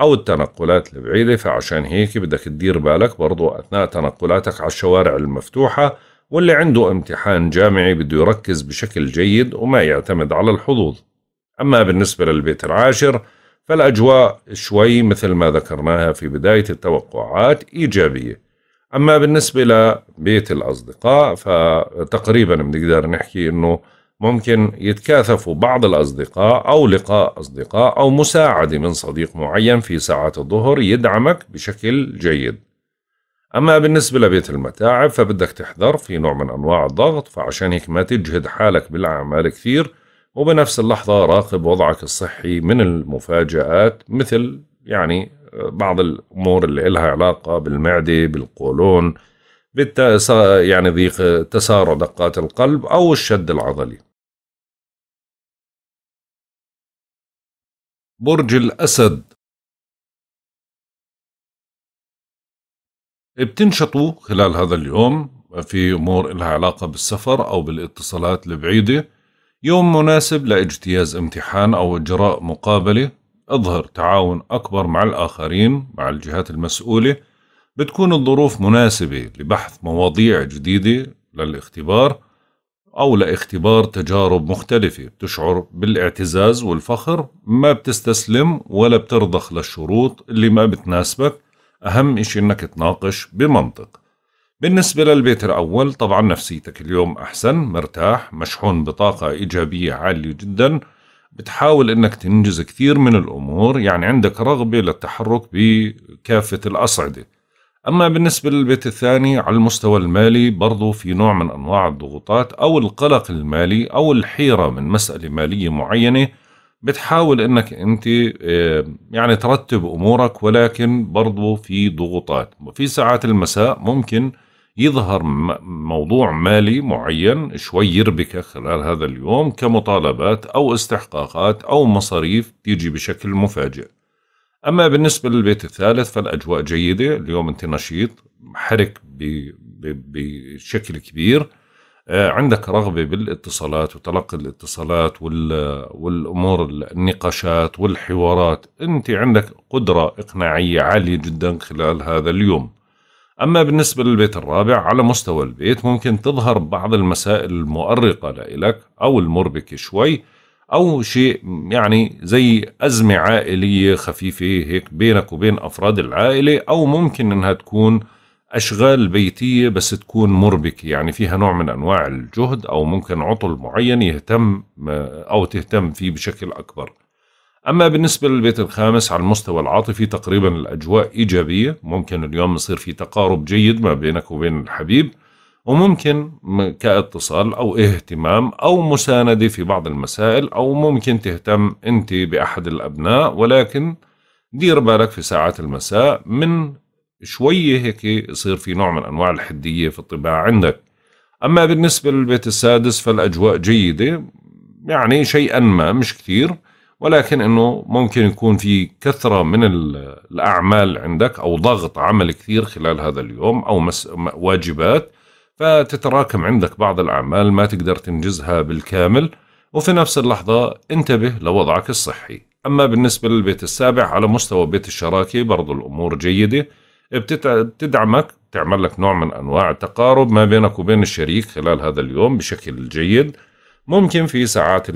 أو التنقلات البعيدة فعشان هيك بدك تدير بالك برضو أثناء تنقلاتك على الشوارع المفتوحة واللي عنده امتحان جامعي بده يركز بشكل جيد وما يعتمد على الحظوظ أما بالنسبة للبيت العاشر فالأجواء شوي مثل ما ذكرناها في بداية التوقعات إيجابية أما بالنسبة لبيت الأصدقاء فتقريبا بنقدر نحكي أنه ممكن يتكاثفوا بعض الأصدقاء أو لقاء أصدقاء أو مساعدة من صديق معين في ساعات الظهر يدعمك بشكل جيد أما بالنسبة لبيت المتاعب فبدك تحذر في نوع من أنواع الضغط فعشان هيك ما تجهد حالك بالأعمال كثير وبنفس اللحظة راقب وضعك الصحي من المفاجآت مثل يعني آه، بعض الأمور اللي لها علاقة بالمعدة بالقولون يعني ضيق تسارع دقات القلب أو الشد العضلي برج الأسد بتنشطوا خلال هذا اليوم في أمور لها علاقة بالسفر أو بالاتصالات البعيدة يوم مناسب لاجتياز امتحان أو إجراء مقابلة اظهر تعاون أكبر مع الآخرين مع الجهات المسؤولة بتكون الظروف مناسبة لبحث مواضيع جديدة للاختبار أو لاختبار تجارب مختلفة بتشعر بالاعتزاز والفخر ما بتستسلم ولا بترضخ للشروط اللي ما بتناسبك أهم إشي إنك تناقش بمنطق بالنسبة للبيت الأول طبعا نفسيتك اليوم أحسن مرتاح مشحون بطاقة إيجابية عالية جدا بتحاول أنك تنجز كثير من الأمور يعني عندك رغبة للتحرك بكافة الأصعدة أما بالنسبة للبيت الثاني على المستوى المالي برضو في نوع من أنواع الضغوطات أو القلق المالي أو الحيرة من مسألة مالية معينة بتحاول أنك أنت آه، يعني ترتب أمورك ولكن برضو في ضغوطات وفي ساعات المساء ممكن يظهر موضوع مالي معين شوي يربكه خلال هذا اليوم كمطالبات أو استحقاقات أو مصاريف تيجي بشكل مفاجئ أما بالنسبة للبيت الثالث فالأجواء جيدة اليوم أنت نشيط حرك بشكل كبير آه، عندك رغبة بالاتصالات وتلقي الاتصالات والأمور النقاشات والحوارات أنت عندك قدرة إقناعية عالية جدا خلال هذا اليوم أما بالنسبة للبيت الرابع على مستوى البيت ممكن تظهر بعض المسائل المؤرقة لإلك أو المربكة شوي أو شيء يعني زي أزمة عائلية خفيفة هيك بينك وبين أفراد العائلة أو ممكن إنها تكون أشغال بيتية بس تكون مربكة يعني فيها نوع من أنواع الجهد أو ممكن عطل معين يهتم أو تهتم فيه بشكل أكبر أما بالنسبة للبيت الخامس على المستوى العاطفي تقريبا الأجواء إيجابية ممكن اليوم يصير في تقارب جيد ما بينك وبين الحبيب وممكن كاتصال أو اهتمام أو مساندة في بعض المسائل أو ممكن تهتم أنت بأحد الأبناء ولكن دير بالك في ساعات المساء من شوية هيك يصير في نوع من أنواع الحدية في الطباع عندك أما بالنسبة للبيت السادس فالأجواء جيدة يعني شيئا ما مش كثير ولكن انه ممكن يكون في كثره من الاعمال عندك او ضغط عمل كثير خلال هذا اليوم او مس... واجبات فتتراكم عندك بعض الاعمال ما تقدر تنجزها بالكامل وفي نفس اللحظه انتبه لوضعك الصحي اما بالنسبه للبيت السابع على مستوى بيت الشراكه برضو الامور جيده بتدعمك تعمل لك نوع من انواع التقارب ما بينك وبين الشريك خلال هذا اليوم بشكل جيد ممكن في ساعات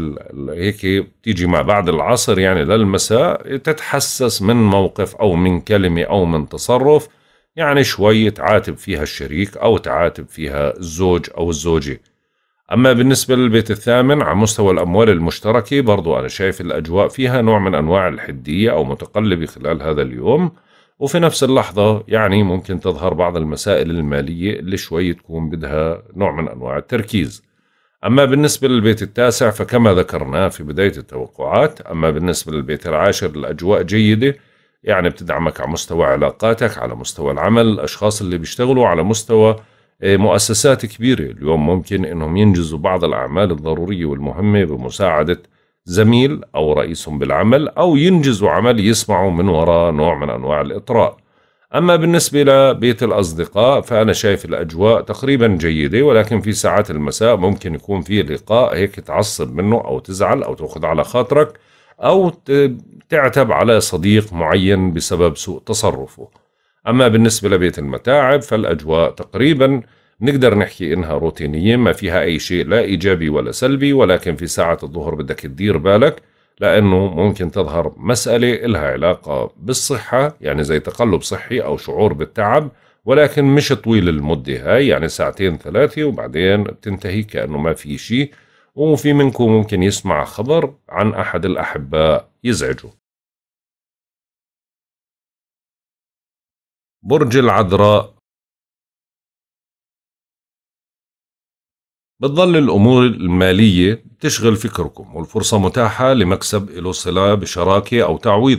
هيك تيجي ما بعد العصر يعني للمساء تتحسس من موقف أو من كلمة أو من تصرف يعني شوي تعاتب فيها الشريك أو تعاتب فيها الزوج أو الزوجة أما بالنسبة للبيت الثامن على مستوى الأموال المشتركة برضو أنا شايف الأجواء فيها نوع من أنواع الحدية أو متقلبة خلال هذا اليوم وفي نفس اللحظة يعني ممكن تظهر بعض المسائل المالية اللي شوي تكون بدها نوع من أنواع التركيز أما بالنسبة للبيت التاسع فكما ذكرنا في بداية التوقعات أما بالنسبة للبيت العاشر الأجواء جيدة يعني بتدعمك على مستوى علاقاتك على مستوى العمل الأشخاص اللي بيشتغلوا على مستوى آه، مؤسسات كبيرة اليوم ممكن أنهم ينجزوا بعض الأعمال الضرورية والمهمة بمساعدة زميل أو رئيسهم بالعمل أو ينجزوا عمل يسمعوا من وراء نوع من أنواع الإطراء أما بالنسبة لبيت الأصدقاء فأنا شايف الأجواء تقريبا جيدة ولكن في ساعات المساء ممكن يكون في لقاء هيك تعصب منه أو تزعل أو تأخذ على خاطرك أو تعتب على صديق معين بسبب سوء تصرفه أما بالنسبة لبيت المتاعب فالأجواء تقريبا نقدر نحكي إنها روتينية ما فيها أي شيء لا إيجابي ولا سلبي ولكن في ساعة الظهر بدك تدير بالك لأنه ممكن تظهر مسألة إلها علاقة بالصحة يعني زي تقلب صحي أو شعور بالتعب ولكن مش طويل المدة هاي يعني ساعتين ثلاثة وبعدين بتنتهي كأنه ما في شيء وفي منكم ممكن يسمع خبر عن أحد الأحباء يزعجه برج العذراء بتظل الأمور المالية تشغل فكركم والفرصة متاحة لمكسب له صلة بشراكة أو تعويض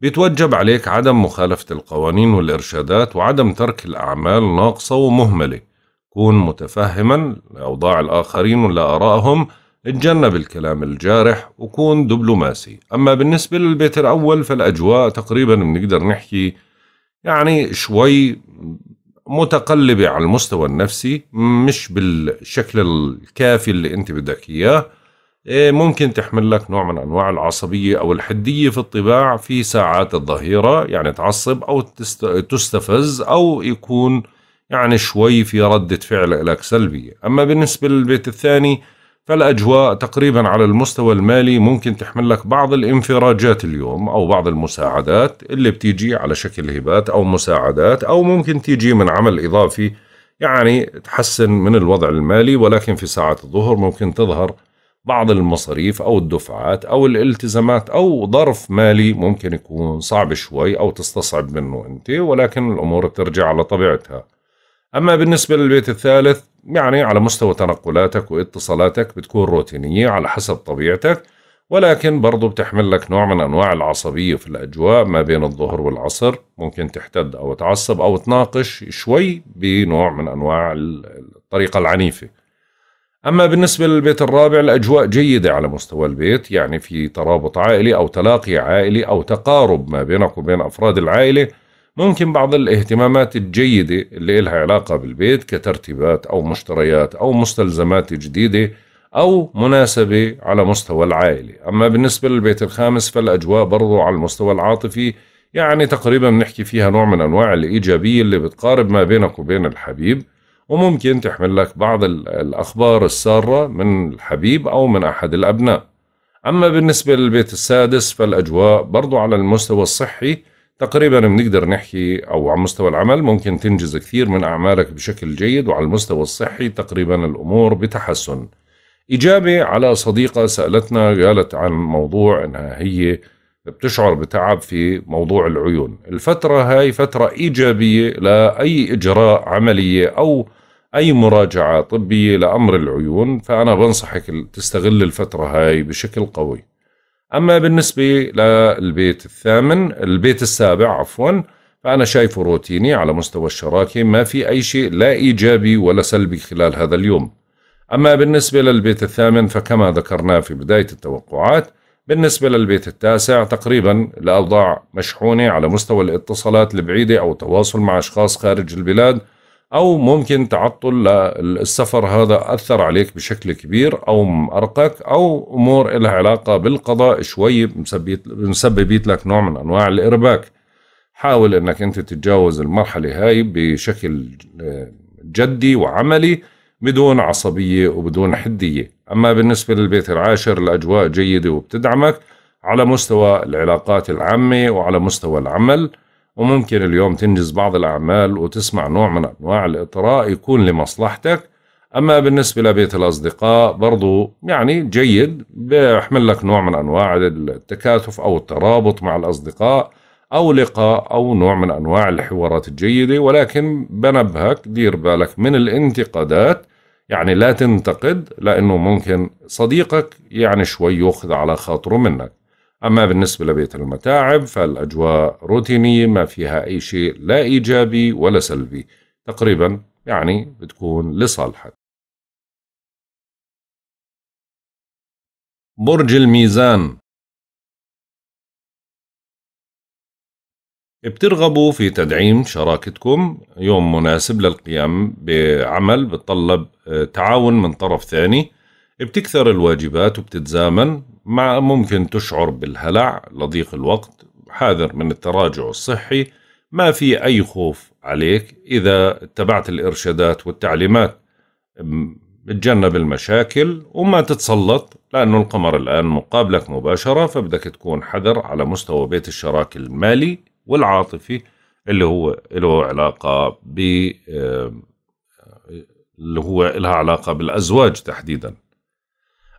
بيتوجب عليك عدم مخالفة القوانين والإرشادات وعدم ترك الأعمال ناقصة ومهملة كن متفهما لأوضاع الآخرين ولآرائهم اتجنب الكلام الجارح وكون دبلوماسي أما بالنسبة للبيت الأول فالأجواء تقريبا بنقدر نحكي يعني شوي متقلبة على المستوى النفسي مش بالشكل الكافي اللي أنت بدك إياه إيه، ممكن تحمل لك نوع من أنواع العصبية أو الحدية في الطباع في ساعات الظهيرة يعني تعصب أو تستفز أو يكون يعني شوي في ردة فعل لك سلبية أما بالنسبة للبيت الثاني فالأجواء تقريبا على المستوى المالي ممكن تحمل لك بعض الانفراجات اليوم أو بعض المساعدات اللي بتيجي على شكل هبات أو مساعدات أو ممكن تيجي من عمل إضافي يعني تحسن من الوضع المالي ولكن في ساعة الظهر ممكن تظهر بعض المصاريف أو الدفعات أو الالتزامات أو ظرف مالي ممكن يكون صعب شوي أو تستصعب منه أنت ولكن الأمور بترجع على طبيعتها أما بالنسبة للبيت الثالث يعني على مستوى تنقلاتك واتصالاتك بتكون روتينية على حسب طبيعتك ولكن برضو بتحمل لك نوع من أنواع العصبية في الأجواء ما بين الظهر والعصر ممكن تحتد أو تعصب أو تناقش شوي بنوع من أنواع الطريقة العنيفة أما بالنسبة للبيت الرابع الأجواء جيدة على مستوى البيت يعني في ترابط عائلي أو تلاقي عائلي أو تقارب ما بينك وبين أفراد العائلة ممكن بعض الاهتمامات الجيدة اللي إلها علاقة بالبيت كترتيبات أو مشتريات أو مستلزمات جديدة أو مناسبة على مستوى العائلة أما بالنسبة للبيت الخامس فالأجواء برضو على المستوى العاطفي يعني تقريبا بنحكي فيها نوع من أنواع الإيجابية اللي بتقارب ما بينك وبين الحبيب وممكن تحمل لك بعض الأخبار السارة من الحبيب أو من أحد الأبناء أما بالنسبة للبيت السادس فالأجواء برضو على المستوى الصحي تقريبا بنقدر نحكي أو على مستوى العمل ممكن تنجز كثير من أعمالك بشكل جيد وعلى المستوى الصحي تقريبا الأمور بتحسن إجابة على صديقة سألتنا قالت عن موضوع أنها هي بتشعر بتعب في موضوع العيون الفترة هاي فترة إيجابية لأي إجراء عملية أو أي مراجعة طبية لأمر العيون فأنا بنصحك تستغل الفترة هاي بشكل قوي أما بالنسبة للبيت الثامن البيت السابع عفوا فأنا شايفه روتيني على مستوى الشراكة ما في أي شيء لا إيجابي ولا سلبي خلال هذا اليوم أما بالنسبة للبيت الثامن فكما ذكرنا في بداية التوقعات بالنسبة للبيت التاسع تقريبا الأوضاع مشحونة على مستوى الاتصالات البعيدة أو التواصل مع أشخاص خارج البلاد او ممكن تعطل السفر هذا اثر عليك بشكل كبير او مأرقك او امور لها علاقه بالقضاء شوي مسببت لك نوع من انواع الارباك حاول انك انت تتجاوز المرحله هاي بشكل آه، جدي وعملي بدون عصبيه وبدون حديه اما بالنسبه للبيت العاشر الاجواء جيده وبتدعمك على مستوى العلاقات العامه وعلى مستوى العمل وممكن اليوم تنجز بعض الأعمال وتسمع نوع من أنواع الإطراء يكون لمصلحتك أما بالنسبة لبيت الأصدقاء برضو يعني جيد بيحمل لك نوع من أنواع التكاتف أو الترابط مع الأصدقاء أو لقاء أو نوع من أنواع الحوارات الجيدة ولكن بنبهك دير بالك من الانتقادات يعني لا تنتقد لأنه ممكن صديقك يعني شوي يأخذ على خاطره منك أما بالنسبة لبيت المتاعب فالأجواء روتينية ما فيها أي شيء لا إيجابي ولا سلبي تقريبا يعني بتكون لصالحك برج الميزان بترغبوا في تدعيم شراكتكم يوم مناسب للقيام بعمل بتطلب آه، تعاون من طرف ثاني بتكثر الواجبات وبتتزامن مع ممكن تشعر بالهلع لضيق الوقت حاذر من التراجع الصحي ما في أي خوف عليك إذا اتبعت الإرشادات والتعليمات تجنب المشاكل وما تتسلط لأنه القمر الآن مقابلك مباشرة فبدك تكون حذر على مستوى بيت الشراك المالي والعاطفي اللي هو له علاقة ب آه، اللي هو لها علاقة بالأزواج تحديداً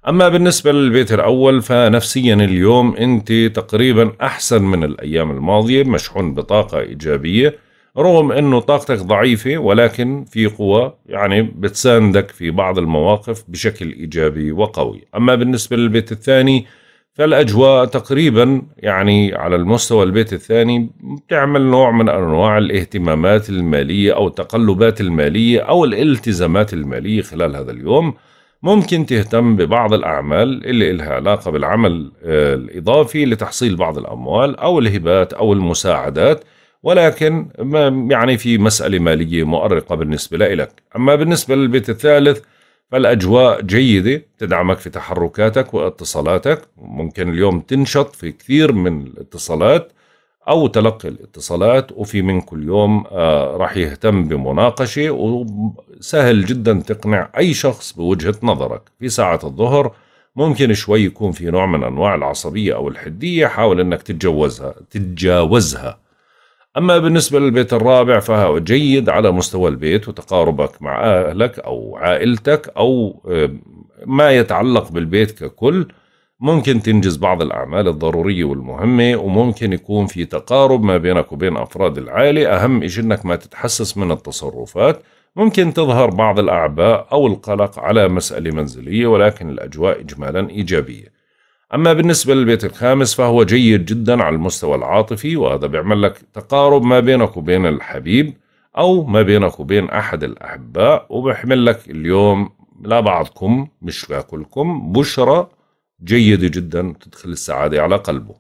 أما بالنسبة للبيت الأول فنفسيا اليوم أنت تقريبا أحسن من الأيام الماضية مشحون بطاقة إيجابية رغم أنه طاقتك ضعيفة ولكن في قوة يعني بتساندك في بعض المواقف بشكل إيجابي وقوي أما بالنسبة للبيت الثاني فالأجواء تقريبا يعني على المستوى البيت الثاني بتعمل نوع من أنواع الاهتمامات المالية أو التقلبات المالية أو الالتزامات المالية خلال هذا اليوم ممكن تهتم ببعض الأعمال اللي إلها علاقة بالعمل آه، الإضافي لتحصيل بعض الأموال أو الهبات أو المساعدات ولكن ما يعني في مسألة مالية مؤرقة بالنسبة لك أما بالنسبة للبيت الثالث فالأجواء جيدة تدعمك في تحركاتك واتصالاتك ممكن اليوم تنشط في كثير من الاتصالات أو تلقي الاتصالات وفي من كل يوم آه، راح يهتم بمناقشة وسهل جدا تقنع أي شخص بوجهة نظرك في ساعة الظهر ممكن شوي يكون في نوع من أنواع العصبية أو الحدية حاول أنك تتجوزها تتجاوزها أما بالنسبة للبيت الرابع فهو جيد على مستوى البيت وتقاربك مع أهلك أو عائلتك أو آه، ما يتعلق بالبيت ككل ممكن تنجز بعض الأعمال الضرورية والمهمة وممكن يكون في تقارب ما بينك وبين أفراد العائلة أهم شيء إنك ما تتحسس من التصرفات ممكن تظهر بعض الأعباء أو القلق على مسألة منزلية ولكن الأجواء إجمالا إيجابية أما بالنسبة للبيت الخامس فهو جيد جدا على المستوى العاطفي وهذا بيعمل لك تقارب ما بينك وبين الحبيب أو ما بينك وبين أحد الأحباء وبيحمل لك اليوم لبعضكم مش لكلكم بشرة جيدة جدا تدخل السعادة على قلبه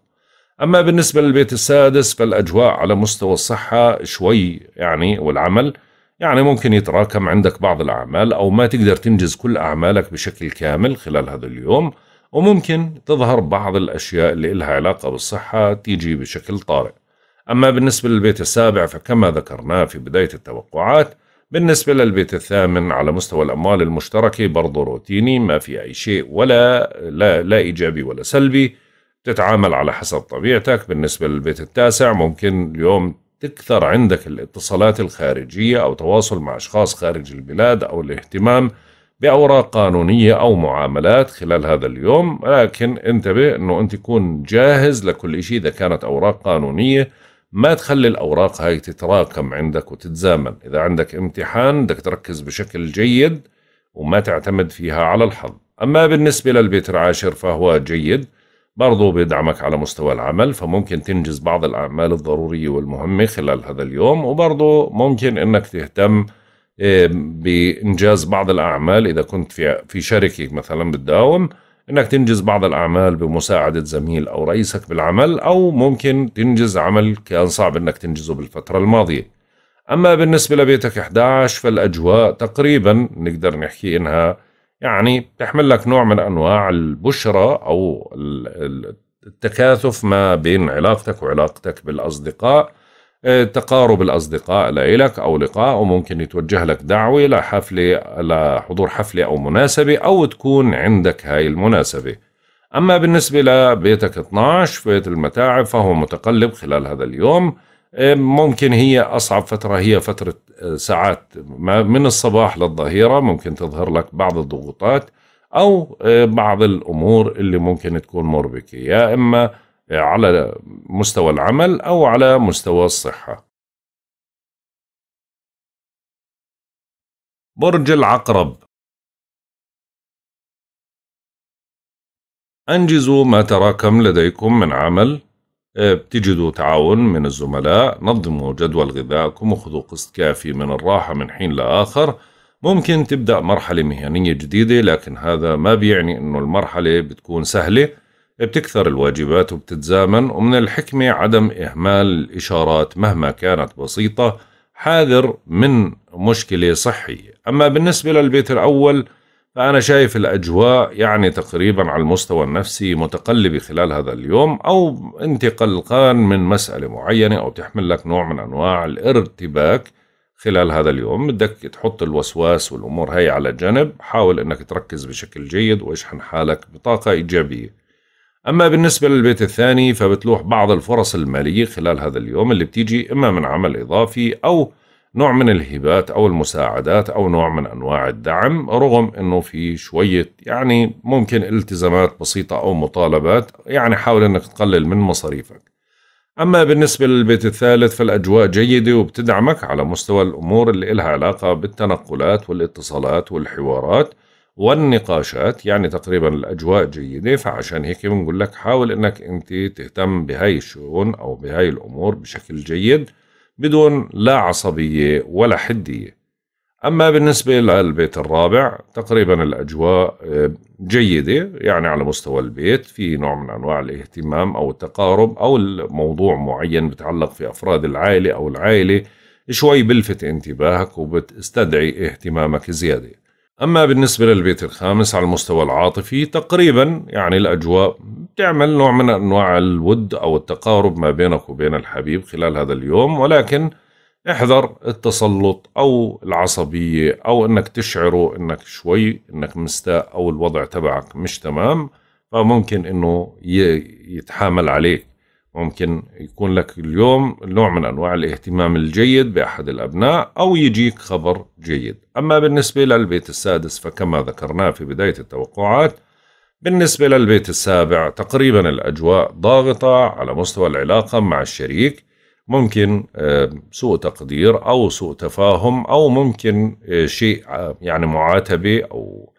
أما بالنسبة للبيت السادس فالأجواء على مستوى الصحة شوي يعني والعمل يعني ممكن يتراكم عندك بعض الأعمال أو ما تقدر تنجز كل أعمالك بشكل كامل خلال هذا اليوم وممكن تظهر بعض الأشياء اللي إلها علاقة بالصحة تيجي بشكل طارئ أما بالنسبة للبيت السابع فكما ذكرناه في بداية التوقعات بالنسبة للبيت الثامن على مستوى الأموال المشتركة برضه روتيني ما في أي شيء ولا لا, لا إيجابي ولا سلبي تتعامل على حسب طبيعتك بالنسبة للبيت التاسع ممكن اليوم تكثر عندك الاتصالات الخارجية أو تواصل مع أشخاص خارج البلاد أو الاهتمام بأوراق قانونية أو معاملات خلال هذا اليوم لكن انتبه أنه أنت تكون جاهز لكل شيء إذا كانت أوراق قانونية ما تخلي الأوراق هاي تتراكم عندك وتتزامن إذا عندك امتحان بدك تركز بشكل جيد وما تعتمد فيها على الحظ أما بالنسبة للبيت العاشر فهو جيد برضو بيدعمك على مستوى العمل فممكن تنجز بعض الأعمال الضرورية والمهمة خلال هذا اليوم وبرضو ممكن أنك تهتم آه، بإنجاز بعض الأعمال إذا كنت في في شركة مثلا بتداوم انك تنجز بعض الاعمال بمساعده زميل او رئيسك بالعمل او ممكن تنجز عمل كان صعب انك تنجزه بالفتره الماضيه اما بالنسبه لبيتك 11 فالاجواء تقريبا نقدر نحكي انها يعني بتحمل لك نوع من انواع البشرة او التكاثف ما بين علاقتك وعلاقتك بالاصدقاء آه، تقارب الأصدقاء لإلك أو لقاء وممكن يتوجه لك دعوة لحفلة لحضور حفلة أو مناسبة أو تكون عندك هاي المناسبة أما بالنسبة لبيتك 12 بيت المتاعب فهو متقلب خلال هذا اليوم آه، ممكن هي أصعب فترة هي فترة آه، ساعات من الصباح للظهيرة ممكن تظهر لك بعض الضغوطات أو بعض الأمور اللي ممكن تكون مربكة يا إما على مستوى العمل أو على مستوى الصحة برج العقرب أنجزوا ما تراكم لديكم من عمل بتجدوا آه، تعاون من الزملاء نظموا جدول غذائكم وخذوا قسط كافي من الراحة من حين لآخر ممكن تبدأ مرحلة مهنية جديدة لكن هذا ما بيعني أنه المرحلة بتكون سهلة بتكثر الواجبات وبتتزامن ومن الحكمة عدم إهمال الإشارات مهما كانت بسيطة حاذر من مشكلة صحية أما بالنسبة للبيت الأول فأنا شايف الأجواء يعني تقريبا على المستوى النفسي متقلبة خلال هذا اليوم أو أنت قلقان من مسألة معينة أو تحمل لك نوع من أنواع الارتباك خلال هذا اليوم بدك تحط الوسواس والأمور هاي على جنب حاول أنك تركز بشكل جيد واشحن حالك بطاقة إيجابية أما بالنسبة للبيت الثاني فبتلوح بعض الفرص المالية خلال هذا اليوم اللي بتيجي إما من عمل إضافي أو نوع من الهبات أو المساعدات أو نوع من أنواع الدعم رغم أنه في شوية يعني ممكن التزامات بسيطة أو مطالبات يعني حاول أنك تقلل من مصاريفك أما بالنسبة للبيت الثالث فالأجواء جيدة وبتدعمك على مستوى الأمور اللي إلها علاقة بالتنقلات والاتصالات والحوارات والنقاشات يعني تقريبا الأجواء جيدة فعشان هيك بنقول لك حاول أنك أنت تهتم بهاي الشؤون أو بهاي الأمور بشكل جيد بدون لا عصبية ولا حدية أما بالنسبة للبيت الرابع تقريبا الأجواء آه، جيدة يعني على مستوى البيت في نوع من أنواع الاهتمام أو التقارب أو الموضوع معين بتعلق في أفراد العائلة أو العائلة شوي بلفت انتباهك وبتستدعي اهتمامك زيادة أما بالنسبة للبيت الخامس على المستوى العاطفي تقريبا يعني الأجواء بتعمل نوع من أنواع الود أو التقارب ما بينك وبين الحبيب خلال هذا اليوم ولكن احذر التسلط أو العصبية أو أنك تشعره أنك شوي أنك مستاء أو الوضع تبعك مش تمام فممكن أنه يتحامل عليك ممكن يكون لك اليوم نوع من أنواع الاهتمام الجيد بأحد الأبناء أو يجيك خبر جيد أما بالنسبة للبيت السادس فكما ذكرنا في بداية التوقعات بالنسبة للبيت السابع تقريبا الأجواء ضاغطة على مستوى العلاقة مع الشريك ممكن آه، سوء تقدير أو سوء تفاهم أو ممكن آه، شيء آه، يعني معاتبة أو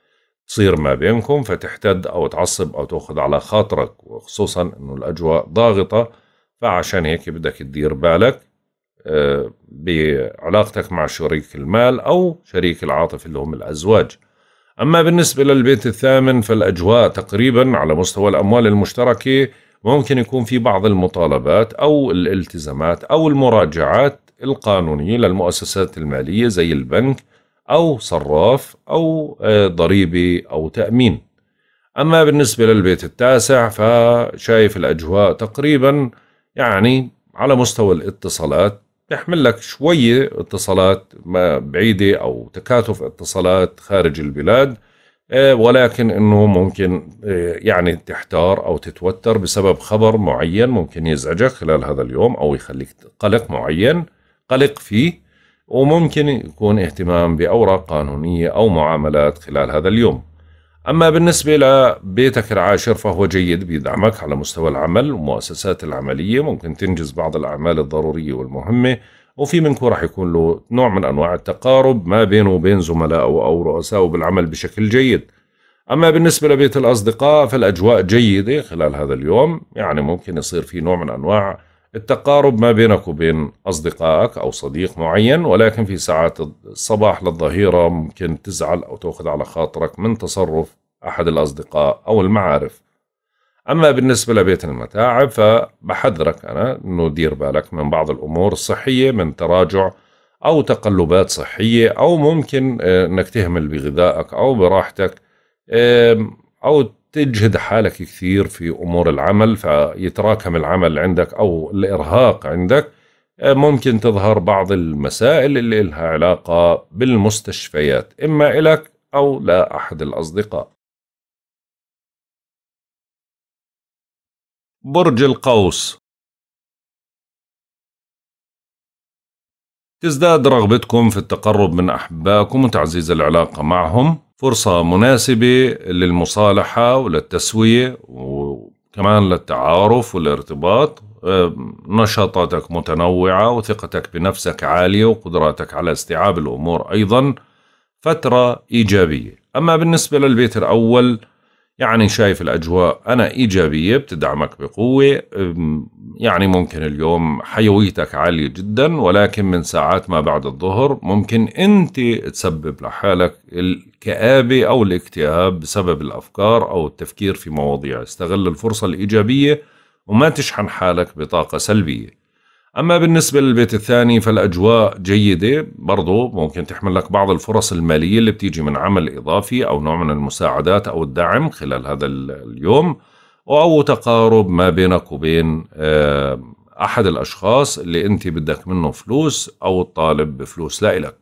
تصير ما بينكم فتحتد أو تعصب أو تأخذ على خاطرك وخصوصا أنه الأجواء ضاغطة فعشان هيك بدك تدير بالك آه، بعلاقتك مع شريك المال أو شريك العاطفة اللي هم الأزواج أما بالنسبة للبيت الثامن فالأجواء تقريبا على مستوى الأموال المشتركة ممكن يكون في بعض المطالبات أو الالتزامات أو المراجعات القانونية للمؤسسات المالية زي البنك أو صراف أو آه، ضريبي أو تأمين أما بالنسبة للبيت التاسع فشايف الأجواء تقريبا يعني على مستوى الاتصالات بيحمل لك شوية اتصالات بعيدة أو تكاتف اتصالات خارج البلاد آه، ولكن انه ممكن آه، يعني تحتار او تتوتر بسبب خبر معين ممكن يزعجك خلال هذا اليوم او يخليك قلق معين قلق فيه وممكن يكون اهتمام بأوراق قانونية أو معاملات خلال هذا اليوم أما بالنسبة لبيتك العاشر فهو جيد بيدعمك على مستوى العمل ومؤسسات العملية ممكن تنجز بعض الأعمال الضرورية والمهمة وفي منكم راح يكون له نوع من أنواع التقارب ما بينه وبين زملائه أو رؤسائه بالعمل بشكل جيد أما بالنسبة لبيت الأصدقاء فالأجواء جيدة خلال هذا اليوم يعني ممكن يصير في نوع من أنواع التقارب ما بينك وبين أصدقائك أو صديق معين ولكن في ساعات الصباح للظهيرة ممكن تزعل أو تأخذ على خاطرك من تصرف أحد الأصدقاء أو المعارف أما بالنسبة لبيت المتاعب فبحذرك أنا أنه دير بالك من بعض الأمور الصحية من تراجع أو تقلبات صحية أو ممكن آه، أنك تهمل بغذائك أو براحتك أو تجهد حالك كثير في امور العمل فيتراكم العمل عندك او الارهاق عندك آه، ممكن تظهر بعض المسائل اللي لها علاقه بالمستشفيات اما الك او لاحد الاصدقاء برج القوس تزداد رغبتكم في التقرب من احبائكم وتعزيز العلاقه معهم فرصة مناسبة للمصالحة وللتسوية وكمان للتعارف والارتباط نشاطاتك متنوعة وثقتك بنفسك عالية وقدراتك على استيعاب الأمور أيضا فترة إيجابية أما بالنسبة للبيت الأول يعني شايف الأجواء أنا إيجابية بتدعمك بقوة يعني ممكن اليوم حيويتك عالية جدا ولكن من ساعات ما بعد الظهر ممكن أنت تسبب لحالك الكآبة أو الاكتئاب بسبب الأفكار أو التفكير في مواضيع استغل الفرصة الإيجابية وما تشحن حالك بطاقة سلبية أما بالنسبة للبيت الثاني فالأجواء جيدة برضو ممكن تحمل لك بعض الفرص المالية اللي بتيجي من عمل إضافي أو نوع من المساعدات أو الدعم خلال هذا اليوم أو تقارب ما بينك وبين آه، أحد الأشخاص اللي أنت بدك منه فلوس أو الطالب بفلوس لا إلك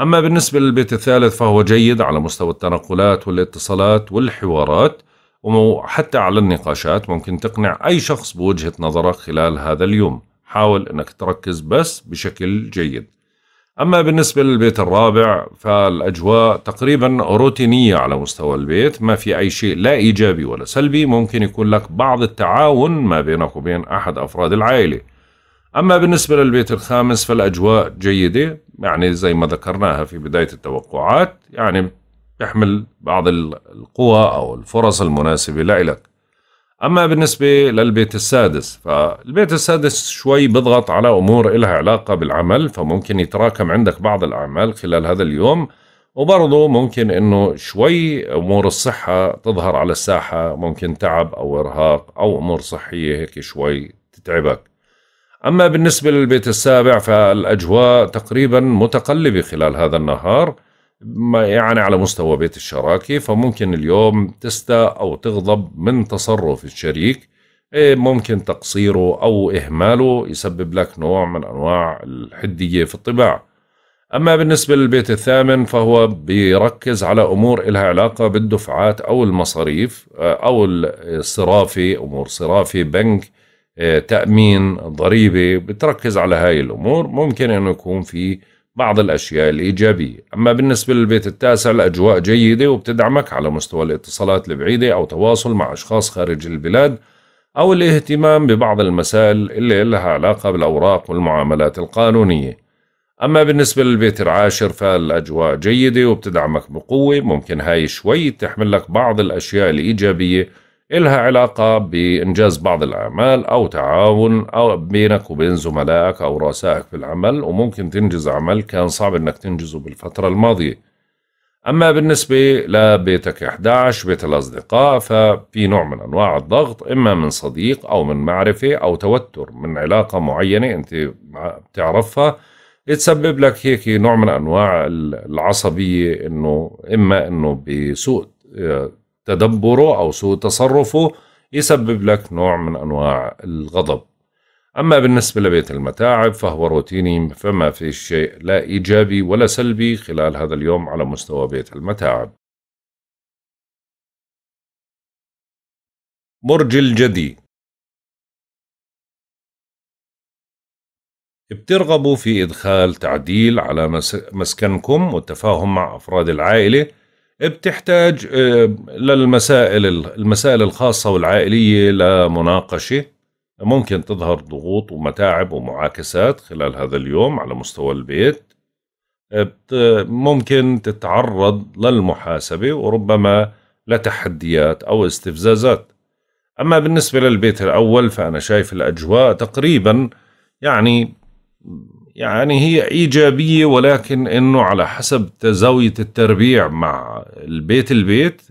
أما بالنسبة للبيت الثالث فهو جيد على مستوى التنقلات والاتصالات والحوارات وحتى على النقاشات ممكن تقنع أي شخص بوجهة نظرك خلال هذا اليوم حاول أنك تركز بس بشكل جيد أما بالنسبة للبيت الرابع فالأجواء تقريبا روتينية على مستوى البيت ما في أي شيء لا إيجابي ولا سلبي ممكن يكون لك بعض التعاون ما بينك وبين أحد أفراد العائلة أما بالنسبة للبيت الخامس فالأجواء جيدة يعني زي ما ذكرناها في بداية التوقعات يعني تحمل بعض القوى أو الفرص المناسبة لإلك أما بالنسبة للبيت السادس فالبيت السادس شوي بضغط على أمور إلها علاقة بالعمل فممكن يتراكم عندك بعض الأعمال خلال هذا اليوم وبرضه ممكن انه شوي امور الصحه تظهر على الساحه ممكن تعب او ارهاق او امور صحيه هيك شوي تتعبك اما بالنسبه للبيت السابع فالاجواء تقريبا متقلبه خلال هذا النهار يعني على مستوى بيت الشراكة فممكن اليوم تستاء أو تغضب من تصرف الشريك إيه، ممكن تقصيره أو إهماله يسبب لك نوع من أنواع الحدية في الطباع أما بالنسبة للبيت الثامن فهو بيركز على أمور إلها علاقة بالدفعات أو المصاريف آه، أو الصرافة أمور صرافة بنك آه، تأمين ضريبة بتركز على هاي الأمور ممكن أنه يكون في بعض الأشياء الإيجابية أما بالنسبة للبيت التاسع الأجواء جيدة وبتدعمك على مستوى الاتصالات البعيدة أو تواصل مع أشخاص خارج البلاد أو الاهتمام ببعض المسائل اللي لها علاقة بالأوراق والمعاملات القانونية أما بالنسبة للبيت العاشر فالأجواء جيدة وبتدعمك بقوة ممكن هاي شوي تحمل لك بعض الأشياء الإيجابية إلها علاقة بإنجاز بعض الأعمال أو تعاون أو بينك وبين زملائك أو رؤسائك في العمل وممكن تنجز عمل كان صعب إنك تنجزه بالفترة الماضية أما بالنسبة لبيتك 11 بيت الأصدقاء ففي نوع من أنواع الضغط إما من صديق أو من معرفة أو توتر من علاقة معينة أنت بتعرفها يتسبب لك هيك نوع من أنواع العصبية إنه إما إنه بسوء آه، تدبره أو سوء تصرفه يسبب لك نوع من أنواع الغضب أما بالنسبة لبيت المتاعب فهو روتيني فما في شيء لا إيجابي ولا سلبي خلال هذا اليوم على مستوى بيت المتاعب برج الجدي بترغبوا في إدخال تعديل على مسكنكم والتفاهم مع أفراد العائلة بتحتاج آه، للمسائل المسائل الخاصة والعائلية لمناقشة ممكن تظهر ضغوط ومتاعب ومعاكسات خلال هذا اليوم على مستوى البيت آه، ممكن تتعرض للمحاسبة وربما لتحديات أو استفزازات أما بالنسبة للبيت الأول فأنا شايف الأجواء تقريبا يعني يعني هي إيجابية ولكن أنه على حسب زاوية التربيع مع البيت البيت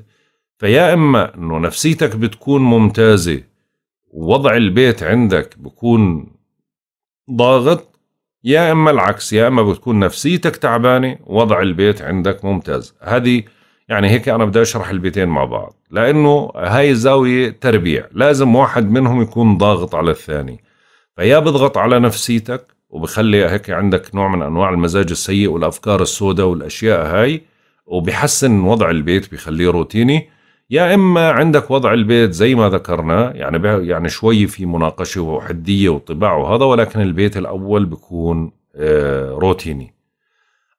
فيا إما أنه نفسيتك بتكون ممتازة ووضع البيت عندك بكون ضاغط يا إما العكس يا إما بتكون نفسيتك تعبانة وضع البيت عندك ممتاز هذه يعني هيك أنا بدي أشرح البيتين مع بعض لأنه هاي الزاوية تربيع لازم واحد منهم يكون ضاغط على الثاني فيا بضغط على نفسيتك وبخلي هيك عندك نوع من انواع المزاج السيء والافكار السوداء والاشياء هاي وبحسن وضع البيت بخليه روتيني يا اما عندك وضع البيت زي ما ذكرنا يعني يعني شوي في مناقشه وحديه وطباع وهذا ولكن البيت الاول بكون آه، روتيني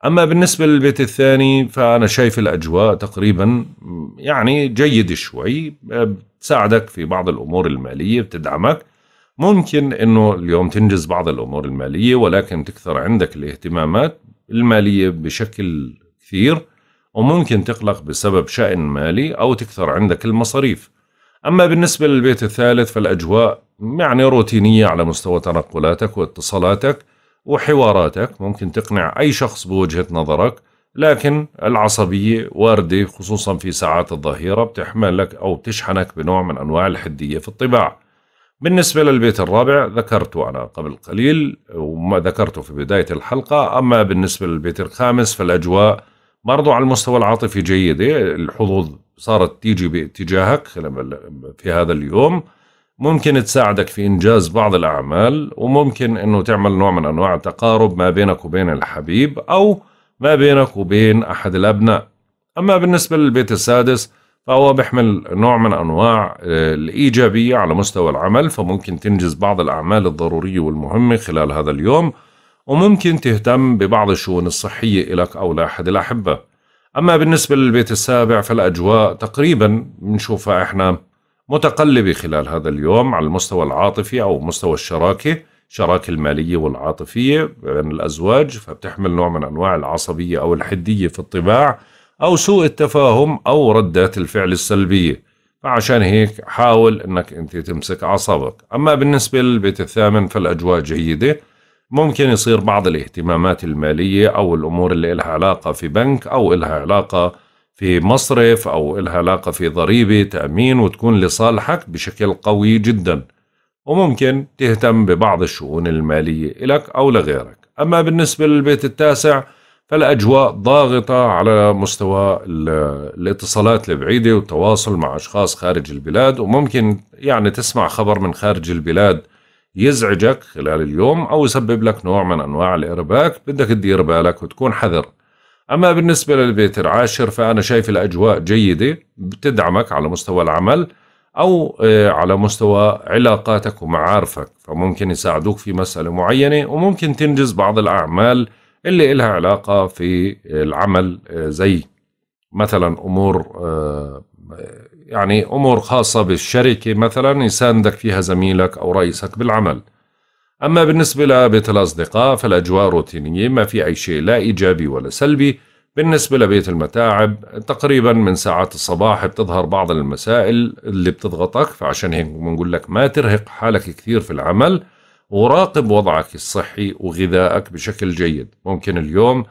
اما بالنسبه للبيت الثاني فانا شايف الاجواء تقريبا يعني جيد شوي آه، بتساعدك في بعض الامور الماليه بتدعمك ممكن انه اليوم تنجز بعض الامور الماليه ولكن تكثر عندك الاهتمامات الماليه بشكل كثير وممكن تقلق بسبب شأن مالي او تكثر عندك المصاريف. اما بالنسبه للبيت الثالث فالاجواء يعني روتينيه على مستوى تنقلاتك واتصالاتك وحواراتك ممكن تقنع اي شخص بوجهه نظرك لكن العصبيه وارده خصوصا في ساعات الظهيره بتحملك او بتشحنك بنوع من انواع الحديه في الطباع. بالنسبة للبيت الرابع ذكرته أنا قبل قليل وما ذكرته في بداية الحلقة أما بالنسبة للبيت الخامس فالأجواء برضو على المستوى العاطفي جيدة الحظوظ صارت تيجي باتجاهك في هذا اليوم ممكن تساعدك في إنجاز بعض الأعمال وممكن أنه تعمل نوع من أنواع التقارب ما بينك وبين الحبيب أو ما بينك وبين أحد الأبناء أما بالنسبة للبيت السادس فهو بيحمل نوع من انواع آه، الايجابيه على مستوى العمل فممكن تنجز بعض الاعمال الضروريه والمهمه خلال هذا اليوم وممكن تهتم ببعض الشؤون الصحيه لك او لاحد الاحبه اما بالنسبه للبيت السابع فالاجواء تقريبا بنشوفها احنا متقلبه خلال هذا اليوم على المستوى العاطفي او مستوى الشراكه الشراكه الماليه والعاطفيه بين الازواج فبتحمل نوع من انواع العصبيه او الحديه في الطباع أو سوء التفاهم أو ردات الفعل السلبية فعشان هيك حاول أنك أنت تمسك أعصابك أما بالنسبة للبيت الثامن فالأجواء جيدة ممكن يصير بعض الاهتمامات المالية أو الأمور اللي إلها علاقة في بنك أو إلها علاقة في مصرف أو إلها علاقة في ضريبة تأمين وتكون لصالحك بشكل قوي جدا وممكن تهتم ببعض الشؤون المالية إلك أو لغيرك أما بالنسبة للبيت التاسع فالاجواء ضاغطه على مستوى الاتصالات البعيده والتواصل مع اشخاص خارج البلاد وممكن يعني تسمع خبر من خارج البلاد يزعجك خلال اليوم او يسبب لك نوع من انواع الارباك بدك تدير بالك وتكون حذر اما بالنسبه للبيت العاشر فانا شايف الاجواء جيده بتدعمك على مستوى العمل او آه، على مستوى علاقاتك ومعارفك فممكن يساعدوك في مساله معينه وممكن تنجز بعض الاعمال اللي إلها علاقة في العمل آه، زي مثلا أمور آه، يعني أمور خاصة بالشركة مثلا يساندك فيها زميلك أو رئيسك بالعمل أما بالنسبة لبيت الأصدقاء فالأجواء روتينية ما في أي شيء لا إيجابي ولا سلبي بالنسبة لبيت المتاعب تقريبا من ساعات الصباح بتظهر بعض المسائل اللي بتضغطك فعشان هيك بنقول لك ما ترهق حالك كثير في العمل وراقب وضعك الصحي وغذائك بشكل جيد ممكن اليوم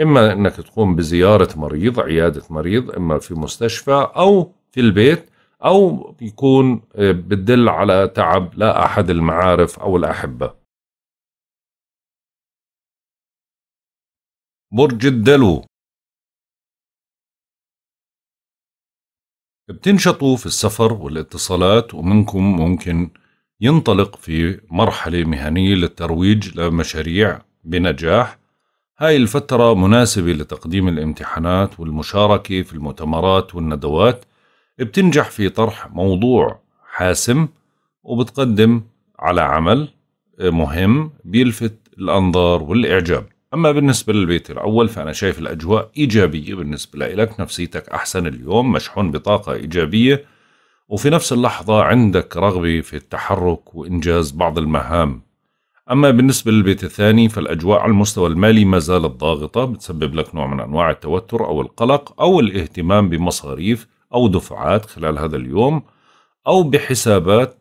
إما أنك تقوم بزيارة مريض عيادة مريض إما في مستشفى أو في البيت أو يكون آه، بتدل على تعب لا أحد المعارف أو الأحبة برج الدلو بتنشطوا في السفر والاتصالات ومنكم ممكن ينطلق في مرحلة مهنية للترويج لمشاريع بنجاح هاي الفترة مناسبة لتقديم الامتحانات والمشاركة في المؤتمرات والندوات بتنجح في طرح موضوع حاسم وبتقدم على عمل مهم بيلفت الأنظار والإعجاب أما بالنسبة للبيت الأول فأنا شايف الأجواء إيجابية بالنسبة لك نفسيتك أحسن اليوم مشحون بطاقة إيجابية وفي نفس اللحظة عندك رغبة في التحرك وإنجاز بعض المهام أما بالنسبة للبيت الثاني فالأجواء على المستوى المالي ما زالت ضاغطة بتسبب لك نوع من أنواع التوتر أو القلق أو الاهتمام بمصاريف أو دفعات خلال هذا اليوم أو بحسابات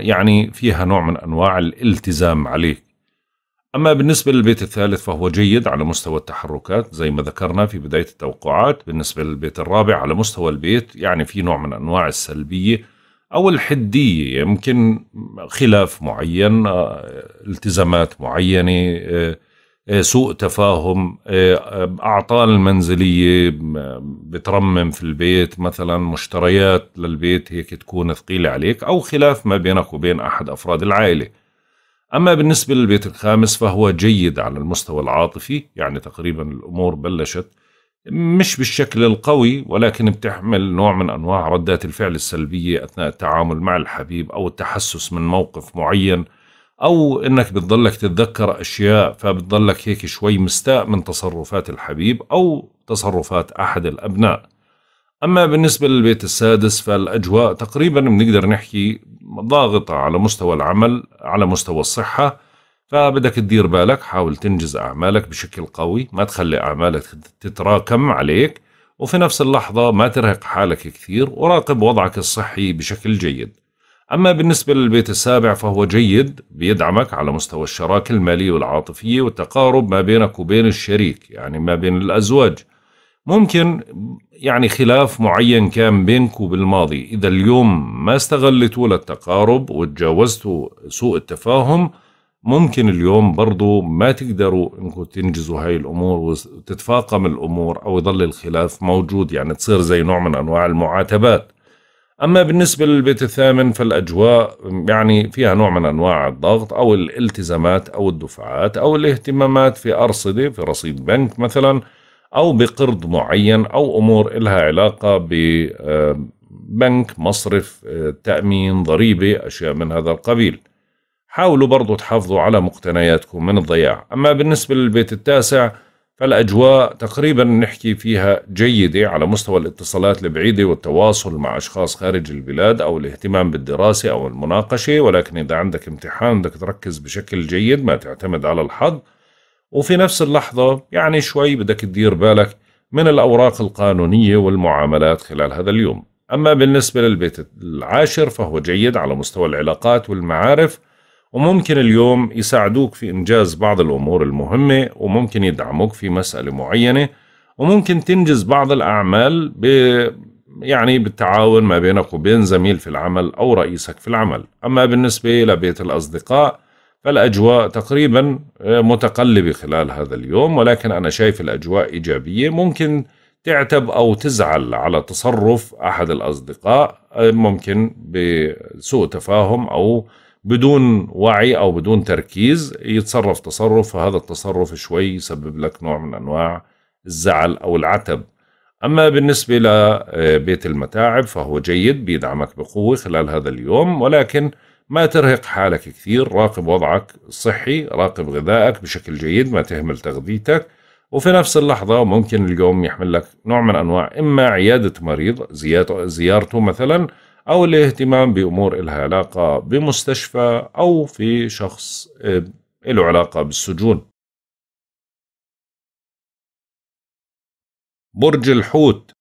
يعني فيها نوع من أنواع الالتزام عليك أما بالنسبة للبيت الثالث فهو جيد على مستوى التحركات زي ما ذكرنا في بداية التوقعات بالنسبة للبيت الرابع على مستوى البيت يعني في نوع من أنواع السلبية أو الحدية يمكن خلاف معين آه، التزامات معينة آه، آه، سوء تفاهم أعطال منزلية بترمم في البيت مثلا مشتريات للبيت هيك تكون ثقيلة عليك أو خلاف ما بينك وبين أحد أفراد العائلة أما بالنسبة للبيت الخامس فهو جيد على المستوى العاطفي يعني تقريبا الأمور بلشت مش بالشكل القوي ولكن بتحمل نوع من أنواع ردات الفعل السلبية أثناء التعامل مع الحبيب أو التحسس من موقف معين أو إنك بتضلك تتذكر أشياء فبتضلك هيك شوي مستاء من تصرفات الحبيب أو تصرفات أحد الأبناء أما بالنسبة للبيت السادس فالأجواء تقريبا بنقدر نحكي ضاغطة على مستوى العمل على مستوى الصحة فبدك تدير بالك حاول تنجز أعمالك بشكل قوي ما تخلي أعمالك تتراكم عليك وفي نفس اللحظة ما ترهق حالك كثير وراقب وضعك الصحي بشكل جيد أما بالنسبة للبيت السابع فهو جيد بيدعمك على مستوى الشراكة المالية والعاطفية والتقارب ما بينك وبين الشريك يعني ما بين الأزواج ممكن يعني خلاف معين كان بينك وبالماضي إذا اليوم ما استغلتوا للتقارب وتجاوزتوا سوء التفاهم ممكن اليوم برضو ما تقدروا انكم تنجزوا هاي الامور وتتفاقم الامور او يضل الخلاف موجود يعني تصير زي نوع من انواع المعاتبات اما بالنسبه للبيت الثامن فالاجواء يعني فيها نوع من انواع الضغط او الالتزامات او الدفعات او الاهتمامات في ارصده في رصيد بنك مثلا أو بقرض معين أو أمور إلها علاقة ببنك آه، مصرف آه، تأمين ضريبة أشياء من هذا القبيل حاولوا برضو تحافظوا على مقتنياتكم من الضياع أما بالنسبة للبيت التاسع فالأجواء تقريبا نحكي فيها جيدة على مستوى الاتصالات البعيدة والتواصل مع أشخاص خارج البلاد أو الاهتمام بالدراسة أو المناقشة ولكن إذا عندك امتحان بدك تركز بشكل جيد ما تعتمد على الحظ وفي نفس اللحظة يعني شوي بدك تدير بالك من الأوراق القانونية والمعاملات خلال هذا اليوم أما بالنسبة للبيت العاشر فهو جيد على مستوى العلاقات والمعارف وممكن اليوم يساعدوك في إنجاز بعض الأمور المهمة وممكن يدعموك في مسألة معينة وممكن تنجز بعض الأعمال ب يعني بالتعاون ما بينك وبين زميل في العمل أو رئيسك في العمل أما بالنسبة لبيت الأصدقاء فالأجواء تقريبا متقلبة خلال هذا اليوم ولكن أنا شايف الأجواء إيجابية ممكن تعتب أو تزعل على تصرف أحد الأصدقاء ممكن بسوء تفاهم أو بدون وعي أو بدون تركيز يتصرف تصرف فهذا التصرف شوي يسبب لك نوع من أنواع الزعل أو العتب أما بالنسبة لبيت المتاعب فهو جيد بيدعمك بقوة خلال هذا اليوم ولكن ما ترهق حالك كثير راقب وضعك الصحي راقب غذائك بشكل جيد ما تهمل تغذيتك وفي نفس اللحظة ممكن اليوم يحمل لك نوع من أنواع إما عيادة مريض زيارته مثلا أو الاهتمام بأمور إلها علاقة بمستشفى أو في شخص آه، له علاقة بالسجون برج الحوت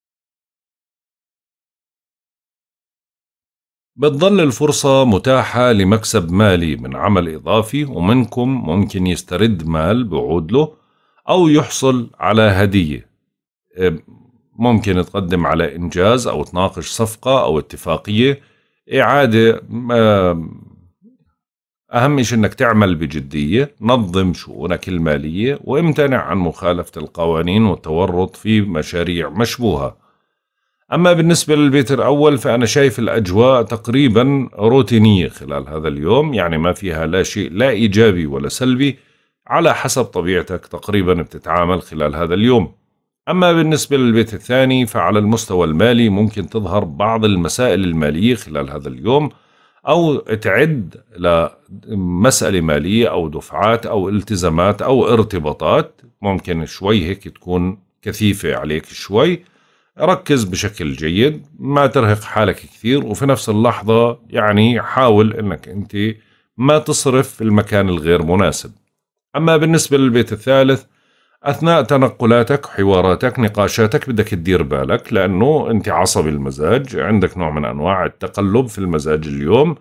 بتظل الفرصة متاحة لمكسب مالي من عمل إضافي ومنكم ممكن يسترد مال بعود له أو يحصل على هدية ممكن تقدم على إنجاز أو تناقش صفقة أو اتفاقية إعادة أهم شيء أنك تعمل بجدية نظم شؤونك المالية وامتنع عن مخالفة القوانين والتورط في مشاريع مشبوهة أما بالنسبة للبيت الأول فأنا شايف الأجواء تقريبا روتينية خلال هذا اليوم يعني ما فيها لا شيء لا إيجابي ولا سلبي على حسب طبيعتك تقريبا بتتعامل خلال هذا اليوم أما بالنسبة للبيت الثاني فعلى المستوى المالي ممكن تظهر بعض المسائل المالية خلال هذا اليوم أو تعد لمسألة مالية أو دفعات أو التزامات أو ارتباطات ممكن شوي هيك تكون كثيفة عليك شوي ركز بشكل جيد ما ترهق حالك كثير وفي نفس اللحظة يعني حاول أنك أنت ما تصرف في المكان الغير مناسب أما بالنسبة للبيت الثالث أثناء تنقلاتك حواراتك نقاشاتك بدك تدير بالك لأنه أنت عصبي المزاج عندك نوع من أنواع التقلب في المزاج اليوم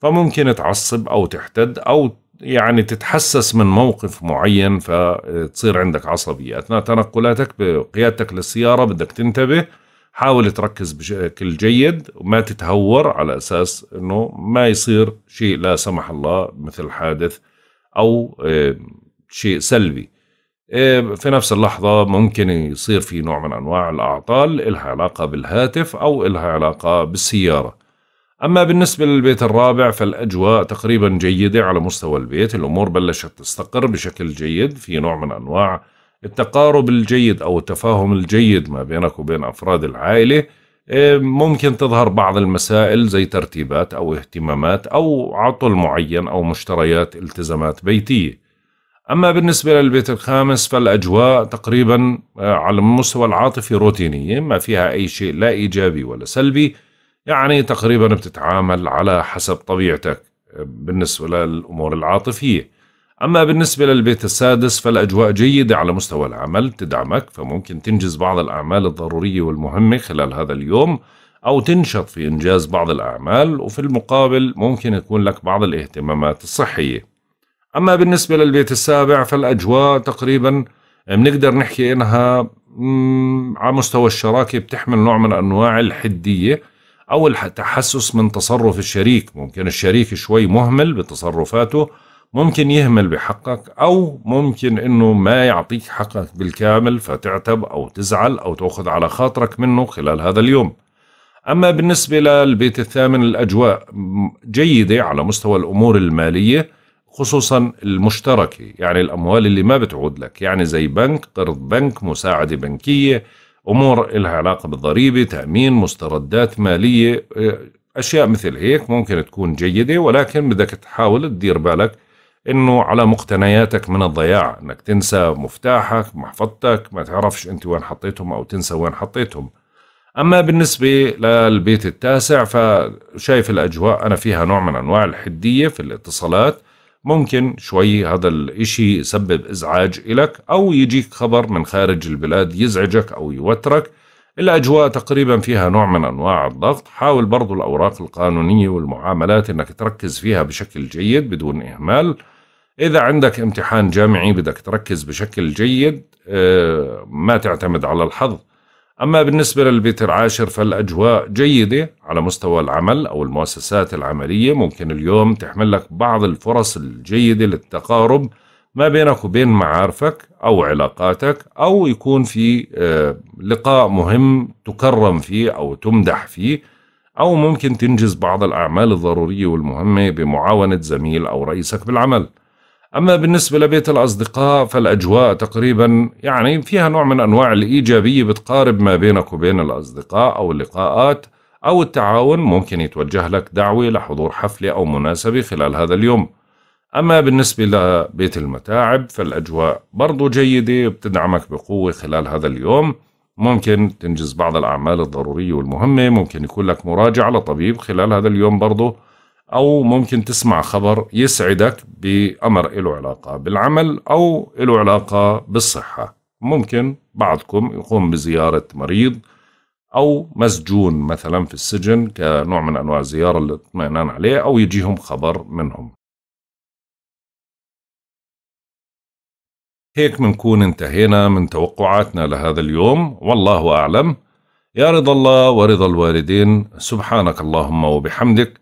فممكن تعصب أو تحتد أو يعني تتحسس من موقف معين فتصير عندك عصبية أثناء تنقلاتك بقيادتك للسيارة بدك تنتبه حاول تركز بشكل جيد وما تتهور على أساس أنه ما يصير شيء لا سمح الله مثل حادث أو شيء سلبي في نفس اللحظة ممكن يصير في نوع من أنواع الأعطال إلها علاقة بالهاتف أو إلها علاقة بالسيارة أما بالنسبة للبيت الرابع فالأجواء تقريبا جيدة على مستوى البيت الأمور بلشت تستقر بشكل جيد في نوع من أنواع التقارب الجيد أو التفاهم الجيد ما بينك وبين أفراد العائلة إيه، ممكن تظهر بعض المسائل زي ترتيبات أو اهتمامات أو عطل معين أو مشتريات التزامات بيتية أما بالنسبة للبيت الخامس فالأجواء تقريبا آه، على المستوى العاطفي روتينية ما فيها أي شيء لا إيجابي ولا سلبي يعني تقريبا بتتعامل على حسب طبيعتك بالنسبة للأمور العاطفية أما بالنسبة للبيت السادس فالأجواء جيدة على مستوى العمل تدعمك فممكن تنجز بعض الأعمال الضرورية والمهمة خلال هذا اليوم أو تنشط في إنجاز بعض الأعمال وفي المقابل ممكن يكون لك بعض الاهتمامات الصحية أما بالنسبة للبيت السابع فالأجواء تقريبا بنقدر نحكي إنها على مستوى الشراكة بتحمل نوع من أنواع الحدية أو التحسس من تصرف الشريك ممكن الشريك شوي مهمل بتصرفاته ممكن يهمل بحقك أو ممكن أنه ما يعطيك حقك بالكامل فتعتب أو تزعل أو تأخذ على خاطرك منه خلال هذا اليوم أما بالنسبة للبيت الثامن الأجواء جيدة على مستوى الأمور المالية خصوصا المشتركة يعني الأموال اللي ما بتعود لك يعني زي بنك قرض بنك مساعدة بنكية امور لها علاقه بالضريبه تامين مستردات ماليه آه، اشياء مثل هيك ممكن تكون جيده ولكن بدك تحاول تدير بالك انه على مقتنياتك من الضياع انك تنسى مفتاحك محفظتك ما تعرفش انت وين حطيتهم او تنسى وين حطيتهم اما بالنسبه للبيت التاسع فشايف الاجواء انا فيها نوع من انواع الحديه في الاتصالات ممكن شوي هذا الإشي يسبب إزعاج إلك أو يجيك خبر من خارج البلاد يزعجك أو يوترك الأجواء تقريبا فيها نوع من أنواع الضغط حاول برضو الأوراق القانونية والمعاملات أنك تركز فيها بشكل جيد بدون إهمال إذا عندك امتحان جامعي بدك تركز بشكل جيد آه، ما تعتمد على الحظ أما بالنسبة للبيت العاشر فالأجواء جيدة على مستوى العمل أو المؤسسات العملية ممكن اليوم تحمل لك بعض الفرص الجيدة للتقارب ما بينك وبين معارفك أو علاقاتك أو يكون في آه، لقاء مهم تكرم فيه أو تمدح فيه أو ممكن تنجز بعض الأعمال الضرورية والمهمة بمعاونة زميل أو رئيسك بالعمل أما بالنسبة لبيت الأصدقاء فالأجواء تقريبا يعني فيها نوع من أنواع الإيجابية بتقارب ما بينك وبين الأصدقاء أو اللقاءات أو التعاون ممكن يتوجه لك دعوة لحضور حفلة أو مناسبة خلال هذا اليوم أما بالنسبة لبيت المتاعب فالأجواء برضو جيدة بتدعمك بقوة خلال هذا اليوم ممكن تنجز بعض الأعمال الضرورية والمهمة ممكن يكون لك مراجعة لطبيب خلال هذا اليوم برضو أو ممكن تسمع خبر يسعدك بأمر له علاقة بالعمل أو له علاقة بالصحة ممكن بعضكم يقوم بزيارة مريض أو مسجون مثلا في السجن كنوع من أنواع الزيارة الاطمئنان عليه أو يجيهم خبر منهم هيك منكون انتهينا من توقعاتنا لهذا اليوم والله أعلم يا رضا الله ورضا الوالدين سبحانك اللهم وبحمدك